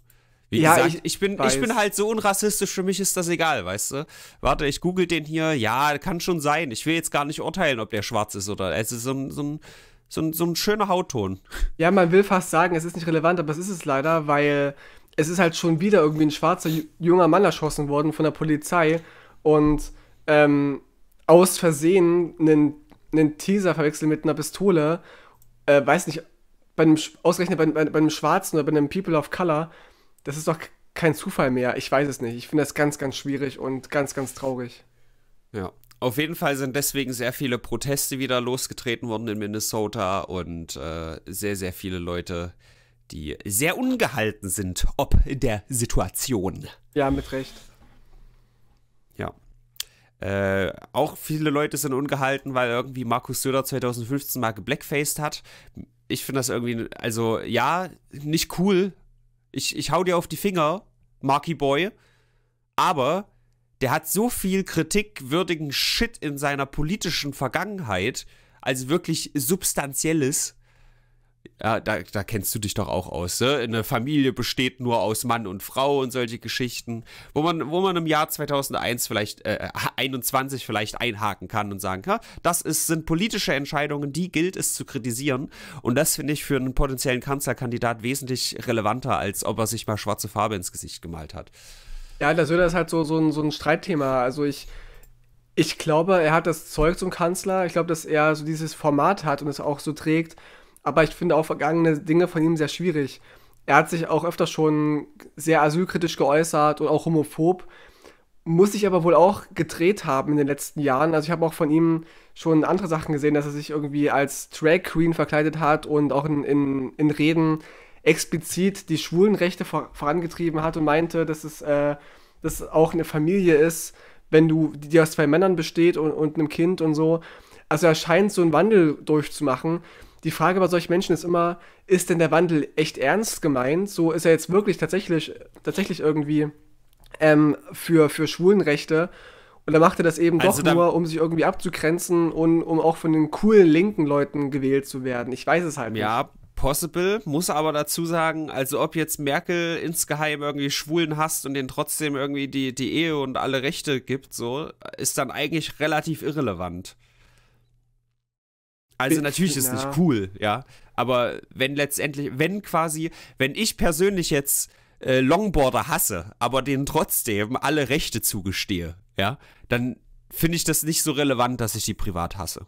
Wie ja, gesagt, ich, ich, bin, ich bin halt so unrassistisch, für mich ist das egal, weißt du? Warte, ich google den hier. Ja, kann schon sein. Ich will jetzt gar nicht urteilen, ob der schwarz ist oder. Also so ein, so ein, so ein, so ein schöner Hautton. Ja, man will fast sagen, es ist nicht relevant, aber es ist es leider, weil es ist halt schon wieder irgendwie ein schwarzer junger Mann erschossen worden von der Polizei und ähm, aus Versehen einen, einen Teaser verwechselt mit einer Pistole. Äh, weiß nicht, bei einem, ausgerechnet bei, bei, bei einem Schwarzen oder bei einem People of Color das ist doch kein Zufall mehr. Ich weiß es nicht. Ich finde das ganz, ganz schwierig und ganz, ganz traurig. Ja. Auf jeden Fall sind deswegen sehr viele Proteste wieder losgetreten worden in Minnesota und äh, sehr, sehr viele Leute, die sehr ungehalten sind ob der Situation. Ja, mit Recht. Ja. Äh, auch viele Leute sind ungehalten, weil irgendwie Markus Söder 2015 mal geblackfaced hat. Ich finde das irgendwie, also ja, nicht cool, ich, ich hau dir auf die Finger, Marky Boy. Aber der hat so viel kritikwürdigen Shit in seiner politischen Vergangenheit, also wirklich Substanzielles, ja, da, da kennst du dich doch auch aus. Ne? Eine Familie besteht nur aus Mann und Frau und solche Geschichten, wo man, wo man im Jahr 2001 vielleicht, äh, 21 äh, vielleicht einhaken kann und sagen kann, das ist, sind politische Entscheidungen, die gilt es zu kritisieren. Und das finde ich für einen potenziellen Kanzlerkandidat wesentlich relevanter, als ob er sich mal schwarze Farbe ins Gesicht gemalt hat. Ja, der Söder ist halt so, so, ein, so ein Streitthema. Also ich, ich glaube, er hat das Zeug zum Kanzler. Ich glaube, dass er so dieses Format hat und es auch so trägt aber ich finde auch vergangene Dinge von ihm sehr schwierig. Er hat sich auch öfter schon sehr asylkritisch geäußert und auch homophob, muss sich aber wohl auch gedreht haben in den letzten Jahren. Also ich habe auch von ihm schon andere Sachen gesehen, dass er sich irgendwie als Drag Queen verkleidet hat und auch in, in, in Reden explizit die Schwulenrechte vor, vorangetrieben hat und meinte, dass es äh, dass auch eine Familie ist, wenn du, die aus zwei Männern besteht und, und einem Kind und so. Also er scheint so einen Wandel durchzumachen die Frage bei solchen Menschen ist immer, ist denn der Wandel echt ernst gemeint? So ist er jetzt wirklich tatsächlich, tatsächlich irgendwie ähm, für, für Schwulenrechte. Und da macht er das eben also doch nur, um sich irgendwie abzugrenzen und um auch von den coolen linken Leuten gewählt zu werden. Ich weiß es halt ja, nicht. Ja, possible, muss aber dazu sagen, also ob jetzt Merkel insgeheim irgendwie Schwulen hasst und denen trotzdem irgendwie die, die Ehe und alle Rechte gibt, so, ist dann eigentlich relativ irrelevant. Also natürlich ist es nicht cool, ja. Aber wenn letztendlich, wenn quasi, wenn ich persönlich jetzt äh, Longboarder hasse, aber denen trotzdem alle Rechte zugestehe, ja, dann finde ich das nicht so relevant, dass ich die privat hasse.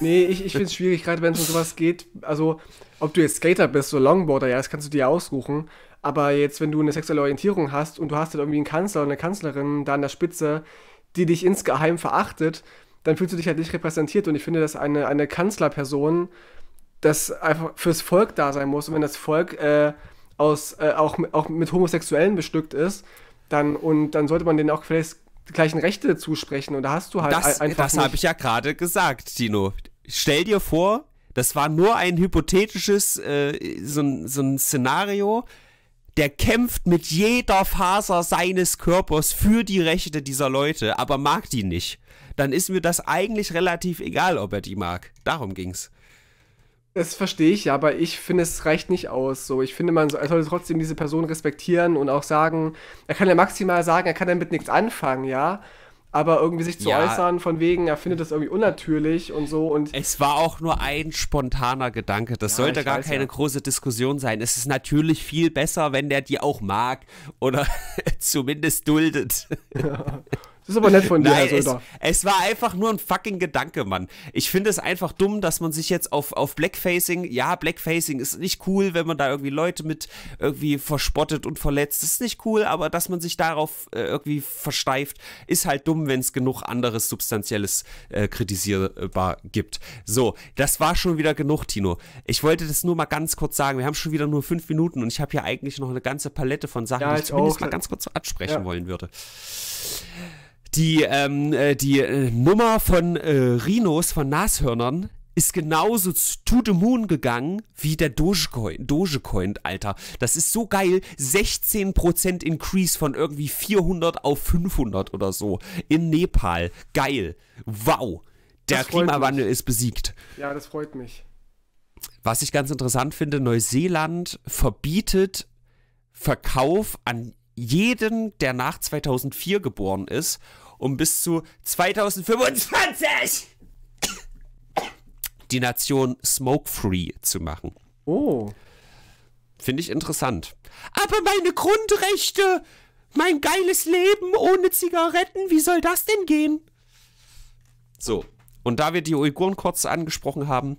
Nee, ich, ich finde es schwierig, gerade wenn es um sowas geht. Also, ob du jetzt Skater bist oder Longboarder, ja, das kannst du dir aussuchen. Aber jetzt, wenn du eine sexuelle Orientierung hast und du hast dann irgendwie einen Kanzler oder eine Kanzlerin da an der Spitze, die dich insgeheim verachtet, dann fühlst du dich halt nicht repräsentiert. Und ich finde, dass eine, eine Kanzlerperson das einfach fürs Volk da sein muss. Und wenn das Volk äh, aus, äh, auch, auch mit Homosexuellen bestückt ist, dann, und dann sollte man denen auch vielleicht die gleichen Rechte zusprechen. Und da hast du halt das, einfach. Das habe ich ja gerade gesagt, Tino. Stell dir vor, das war nur ein hypothetisches, äh, so, so ein Szenario. Der kämpft mit jeder Faser seines Körpers für die Rechte dieser Leute, aber mag die nicht dann ist mir das eigentlich relativ egal, ob er die mag. Darum ging's. Das verstehe ich, ja, aber ich finde, es reicht nicht aus. So, ich finde, man sollte trotzdem diese Person respektieren und auch sagen, er kann ja maximal sagen, er kann damit nichts anfangen, ja. Aber irgendwie sich zu ja. äußern, von wegen, er findet das irgendwie unnatürlich und so. Und es war auch nur ein spontaner Gedanke. Das ja, sollte gar keine ja. große Diskussion sein. Es ist natürlich viel besser, wenn der die auch mag oder zumindest duldet. Ja. Das ist aber nett von dir, Nein, Herr Es, es, war einfach nur ein fucking Gedanke, Mann. Ich finde es einfach dumm, dass man sich jetzt auf, auf Blackfacing, ja, Blackfacing ist nicht cool, wenn man da irgendwie Leute mit irgendwie verspottet und verletzt, Das ist nicht cool, aber dass man sich darauf äh, irgendwie versteift, ist halt dumm, wenn es genug anderes substanzielles äh, kritisierbar gibt. So, das war schon wieder genug, Tino. Ich wollte das nur mal ganz kurz sagen. Wir haben schon wieder nur fünf Minuten und ich habe hier eigentlich noch eine ganze Palette von Sachen, ja, die ich zumindest auch. mal ganz kurz ansprechen ja. wollen würde die, ähm, äh, die äh, Nummer von äh, Rhinos, von Nashörnern, ist genauso to the moon gegangen wie der Dogecoin, Dogecoin, Alter. Das ist so geil. 16% Increase von irgendwie 400 auf 500 oder so in Nepal. Geil. Wow. Der Klimawandel mich. ist besiegt. Ja, das freut mich. Was ich ganz interessant finde, Neuseeland verbietet Verkauf an jeden, der nach 2004 geboren ist um bis zu 2025 die Nation smoke-free zu machen. Oh. Finde ich interessant. Aber meine Grundrechte, mein geiles Leben ohne Zigaretten, wie soll das denn gehen? So, und da wir die Uiguren kurz angesprochen haben,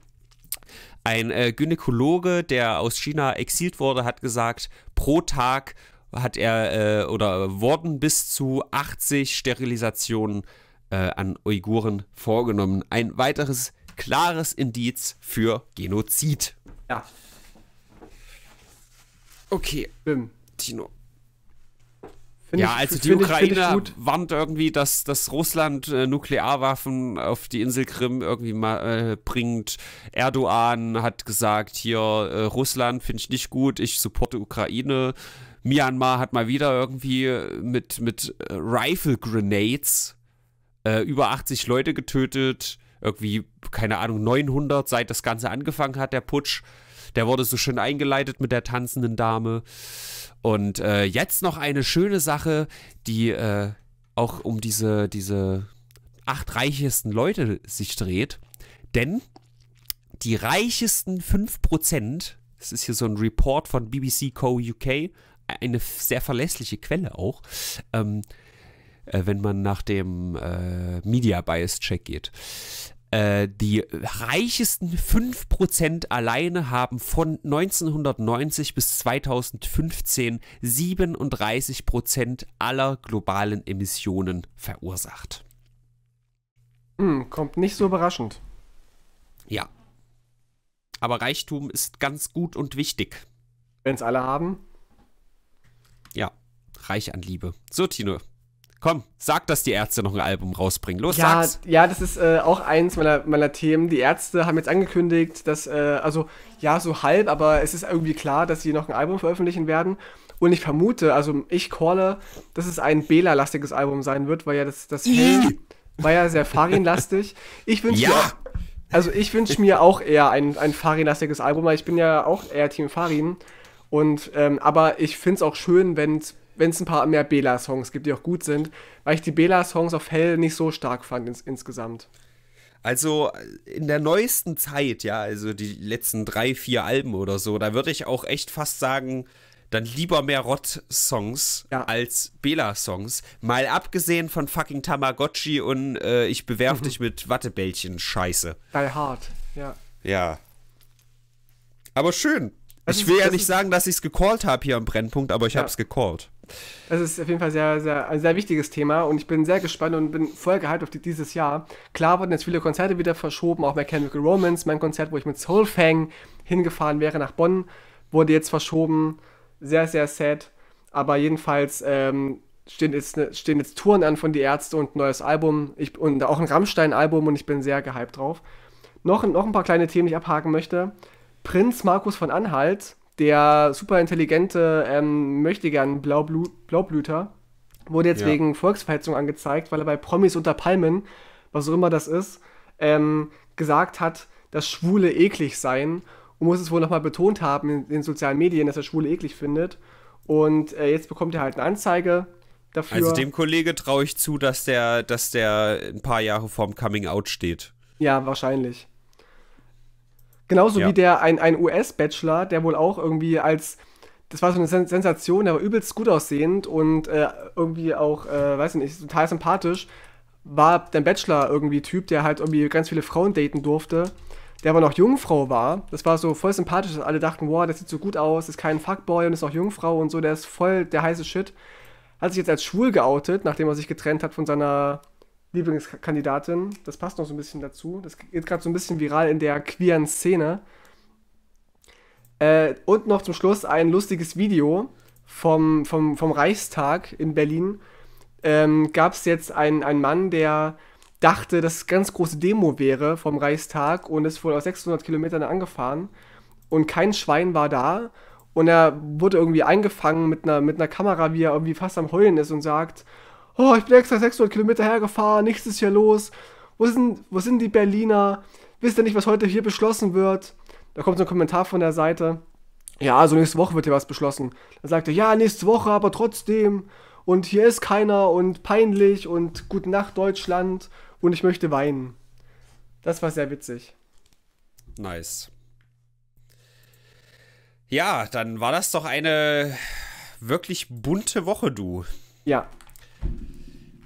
ein äh, Gynäkologe, der aus China exilt wurde, hat gesagt, pro Tag hat er äh, oder wurden bis zu 80 Sterilisationen äh, an Uiguren vorgenommen. Ein weiteres klares Indiz für Genozid. Ja. Okay, ähm, Tino. Find ja, ich, also die Ukraine ich, warnt irgendwie, dass, dass Russland äh, Nuklearwaffen auf die Insel Krim irgendwie mal, äh, bringt. Erdogan hat gesagt, hier äh, Russland finde ich nicht gut, ich supporte Ukraine. Myanmar hat mal wieder irgendwie äh, mit, mit äh, Rifle Grenades äh, über 80 Leute getötet. Irgendwie, keine Ahnung, 900, seit das Ganze angefangen hat, der Putsch. Der wurde so schön eingeleitet mit der tanzenden Dame. Und äh, jetzt noch eine schöne Sache, die äh, auch um diese, diese acht reichsten Leute sich dreht. Denn die reichsten 5%, das ist hier so ein Report von BBC Co. UK, eine sehr verlässliche Quelle auch, ähm, äh, wenn man nach dem äh, Media Bias Check geht. Äh, die reichsten 5% alleine haben von 1990 bis 2015 37% aller globalen Emissionen verursacht. Hm, kommt nicht so überraschend. Ja. Aber Reichtum ist ganz gut und wichtig. Wenn es alle haben? Ja, reich an Liebe. So, Tino. Komm, sag, dass die Ärzte noch ein Album rausbringen. Los, ja, sag's. Ja, das ist äh, auch eins meiner, meiner Themen. Die Ärzte haben jetzt angekündigt, dass, äh, also, ja, so halb, aber es ist irgendwie klar, dass sie noch ein Album veröffentlichen werden. Und ich vermute, also ich calle, dass es ein Bela-lastiges Album sein wird, weil ja das, das Hell war ja sehr Farin-lastig. Ich wünsche ja. mir, auch, also ich mir auch eher ein, ein Farin-lastiges Album, weil ich bin ja auch eher Team Farin. Und, ähm, aber ich finde es auch schön, wenn es ein paar mehr Bela-Songs gibt, die auch gut sind, weil ich die Bela-Songs auf Hell nicht so stark fand ins, insgesamt. Also in der neuesten Zeit, ja, also die letzten drei, vier Alben oder so, da würde ich auch echt fast sagen, dann lieber mehr Rott-Songs ja. als Bela-Songs. Mal abgesehen von fucking Tamagotchi und äh, ich bewerf mhm. dich mit Wattebällchen-Scheiße. Die Hard, ja. Ja. Aber schön. Also ich will ist, ja nicht sagen, dass ich es gecallt habe hier am Brennpunkt, aber ich ja. habe es gecallt. Das ist auf jeden Fall sehr, sehr, ein sehr wichtiges Thema und ich bin sehr gespannt und bin voll gehypt auf die, dieses Jahr. Klar wurden jetzt viele Konzerte wieder verschoben, auch bei Chemical Romance, mein Konzert, wo ich mit Soulfang hingefahren wäre nach Bonn, wurde jetzt verschoben. Sehr, sehr sad. Aber jedenfalls ähm, stehen, jetzt, ne, stehen jetzt Touren an von Die Ärzte und ein neues Album ich, und auch ein Rammstein-Album und ich bin sehr gehypt drauf. Noch, noch ein paar kleine Themen, die ich abhaken möchte. Prinz Markus von Anhalt, der superintelligente, ähm, möchte gern Blaublu Blaublüter, wurde jetzt ja. wegen Volksverhetzung angezeigt, weil er bei Promis unter Palmen, was auch immer das ist, ähm, gesagt hat, dass Schwule eklig seien und muss es wohl nochmal betont haben in den sozialen Medien, dass er Schwule eklig findet. Und äh, jetzt bekommt er halt eine Anzeige dafür. Also dem Kollege traue ich zu, dass der, dass der ein paar Jahre vorm Coming Out steht. Ja, wahrscheinlich. Genauso ja. wie der ein, ein US-Bachelor, der wohl auch irgendwie als das war so eine Sensation, der war übelst gut aussehend und äh, irgendwie auch, äh, weiß ich nicht, total sympathisch. War der Bachelor irgendwie Typ, der halt irgendwie ganz viele Frauen daten durfte, der aber noch Jungfrau war. Das war so voll sympathisch, dass alle dachten, wow, das sieht so gut aus, ist kein Fuckboy und ist auch Jungfrau und so, der ist voll der heiße Shit. Hat sich jetzt als schwul geoutet, nachdem er sich getrennt hat von seiner Lieblingskandidatin, das passt noch so ein bisschen dazu, das geht gerade so ein bisschen viral in der queeren Szene. Äh, und noch zum Schluss ein lustiges Video vom, vom, vom Reichstag in Berlin. Ähm, Gab es jetzt einen, Mann, der dachte, dass es ganz große Demo wäre vom Reichstag und ist wohl aus 600 Kilometern angefahren und kein Schwein war da und er wurde irgendwie eingefangen mit einer, mit einer Kamera, wie er irgendwie fast am Heulen ist und sagt, oh, ich bin extra 600 Kilometer hergefahren, nichts ist hier los. Wo sind, wo sind die Berliner? Wisst ihr nicht, was heute hier beschlossen wird? Da kommt so ein Kommentar von der Seite. Ja, also nächste Woche wird hier was beschlossen. Dann sagt er, ja, nächste Woche, aber trotzdem. Und hier ist keiner und peinlich und gute Nacht Deutschland und ich möchte weinen. Das war sehr witzig. Nice. Ja, dann war das doch eine wirklich bunte Woche, du. Ja.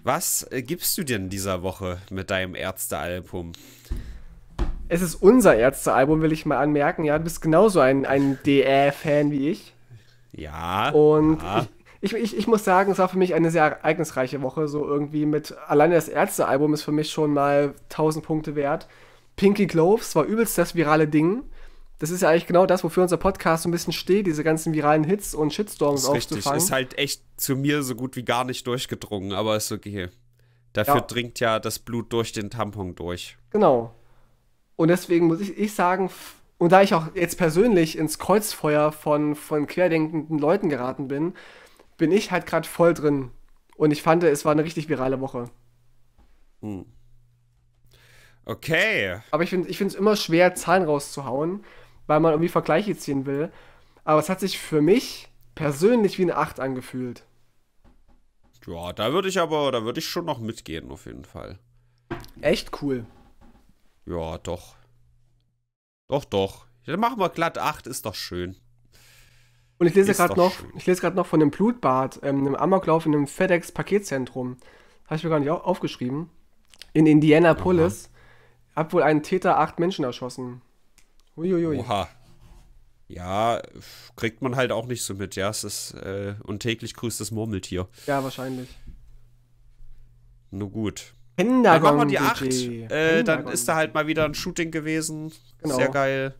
Was äh, gibst du denn dieser Woche mit deinem Ärztealbum? Es ist unser Ärztealbum, will ich mal anmerken. Ja, du bist genauso ein, ein DR-Fan wie ich. Ja. Und ja. Ich, ich, ich, muss sagen, es war für mich eine sehr ereignisreiche Woche. So irgendwie mit, alleine das Ärztealbum ist für mich schon mal 1000 Punkte wert. Pinky Gloves war übelst das virale Ding das ist ja eigentlich genau das, wofür unser Podcast so ein bisschen steht, diese ganzen viralen Hits und Shitstorms das ist aufzufangen. Richtig, ist halt echt zu mir so gut wie gar nicht durchgedrungen, aber ist okay. Dafür ja. dringt ja das Blut durch den Tampon durch. Genau. Und deswegen muss ich, ich sagen, und da ich auch jetzt persönlich ins Kreuzfeuer von, von querdenkenden Leuten geraten bin, bin ich halt gerade voll drin. Und ich fand, es war eine richtig virale Woche. Hm. Okay. Aber ich finde es immer schwer, Zahlen rauszuhauen weil man irgendwie Vergleiche ziehen will. Aber es hat sich für mich persönlich wie eine 8 angefühlt. Ja, da würde ich aber, da würde ich schon noch mitgehen, auf jeden Fall. Echt cool. Ja, doch. Doch, doch. Dann machen wir glatt 8, ist doch schön. Und ich lese gerade noch, schön. ich lese gerade noch von einem Blutbad, ähm, einem Amoklauf in einem FedEx-Paketzentrum. Habe ich mir gar nicht aufgeschrieben. In Indianapolis Aha. hat wohl ein Täter acht Menschen erschossen. Uiuiui. Oha. Ja, kriegt man halt auch nicht so mit, ja. Es ist, äh, und täglich grüßt das Murmeltier. Ja, wahrscheinlich. Nur gut. Pendagon dann machen wir die 8. Äh, dann ist da halt mal wieder ein Shooting gewesen. Genau. Sehr geil.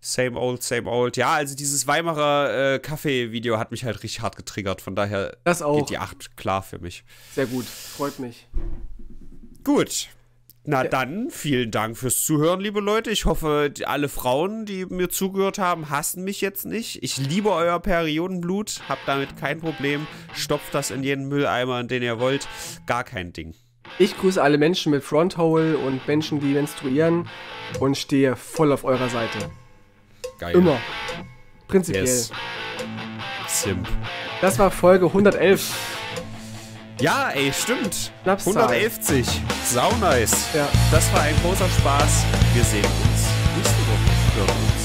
Same old, same old. Ja, also dieses Weimarer äh, Kaffee-Video äh, hat mich halt richtig hart getriggert. Von daher geht die 8 klar für mich. Sehr gut, freut mich. Gut, na dann, vielen Dank fürs Zuhören, liebe Leute. Ich hoffe, die, alle Frauen, die mir zugehört haben, hassen mich jetzt nicht. Ich liebe euer Periodenblut, hab damit kein Problem. Stopft das in jeden Mülleimer, in den ihr wollt. Gar kein Ding. Ich grüße alle Menschen mit Fronthole und Menschen, die menstruieren und stehe voll auf eurer Seite. Geil. Immer. Prinzipiell. Yes. Simp. Das war Folge 111. Ja, ey, stimmt. Lapsal. 111. Sau nice. Ja. Das war ein großer Spaß. Wir sehen uns nächste Woche.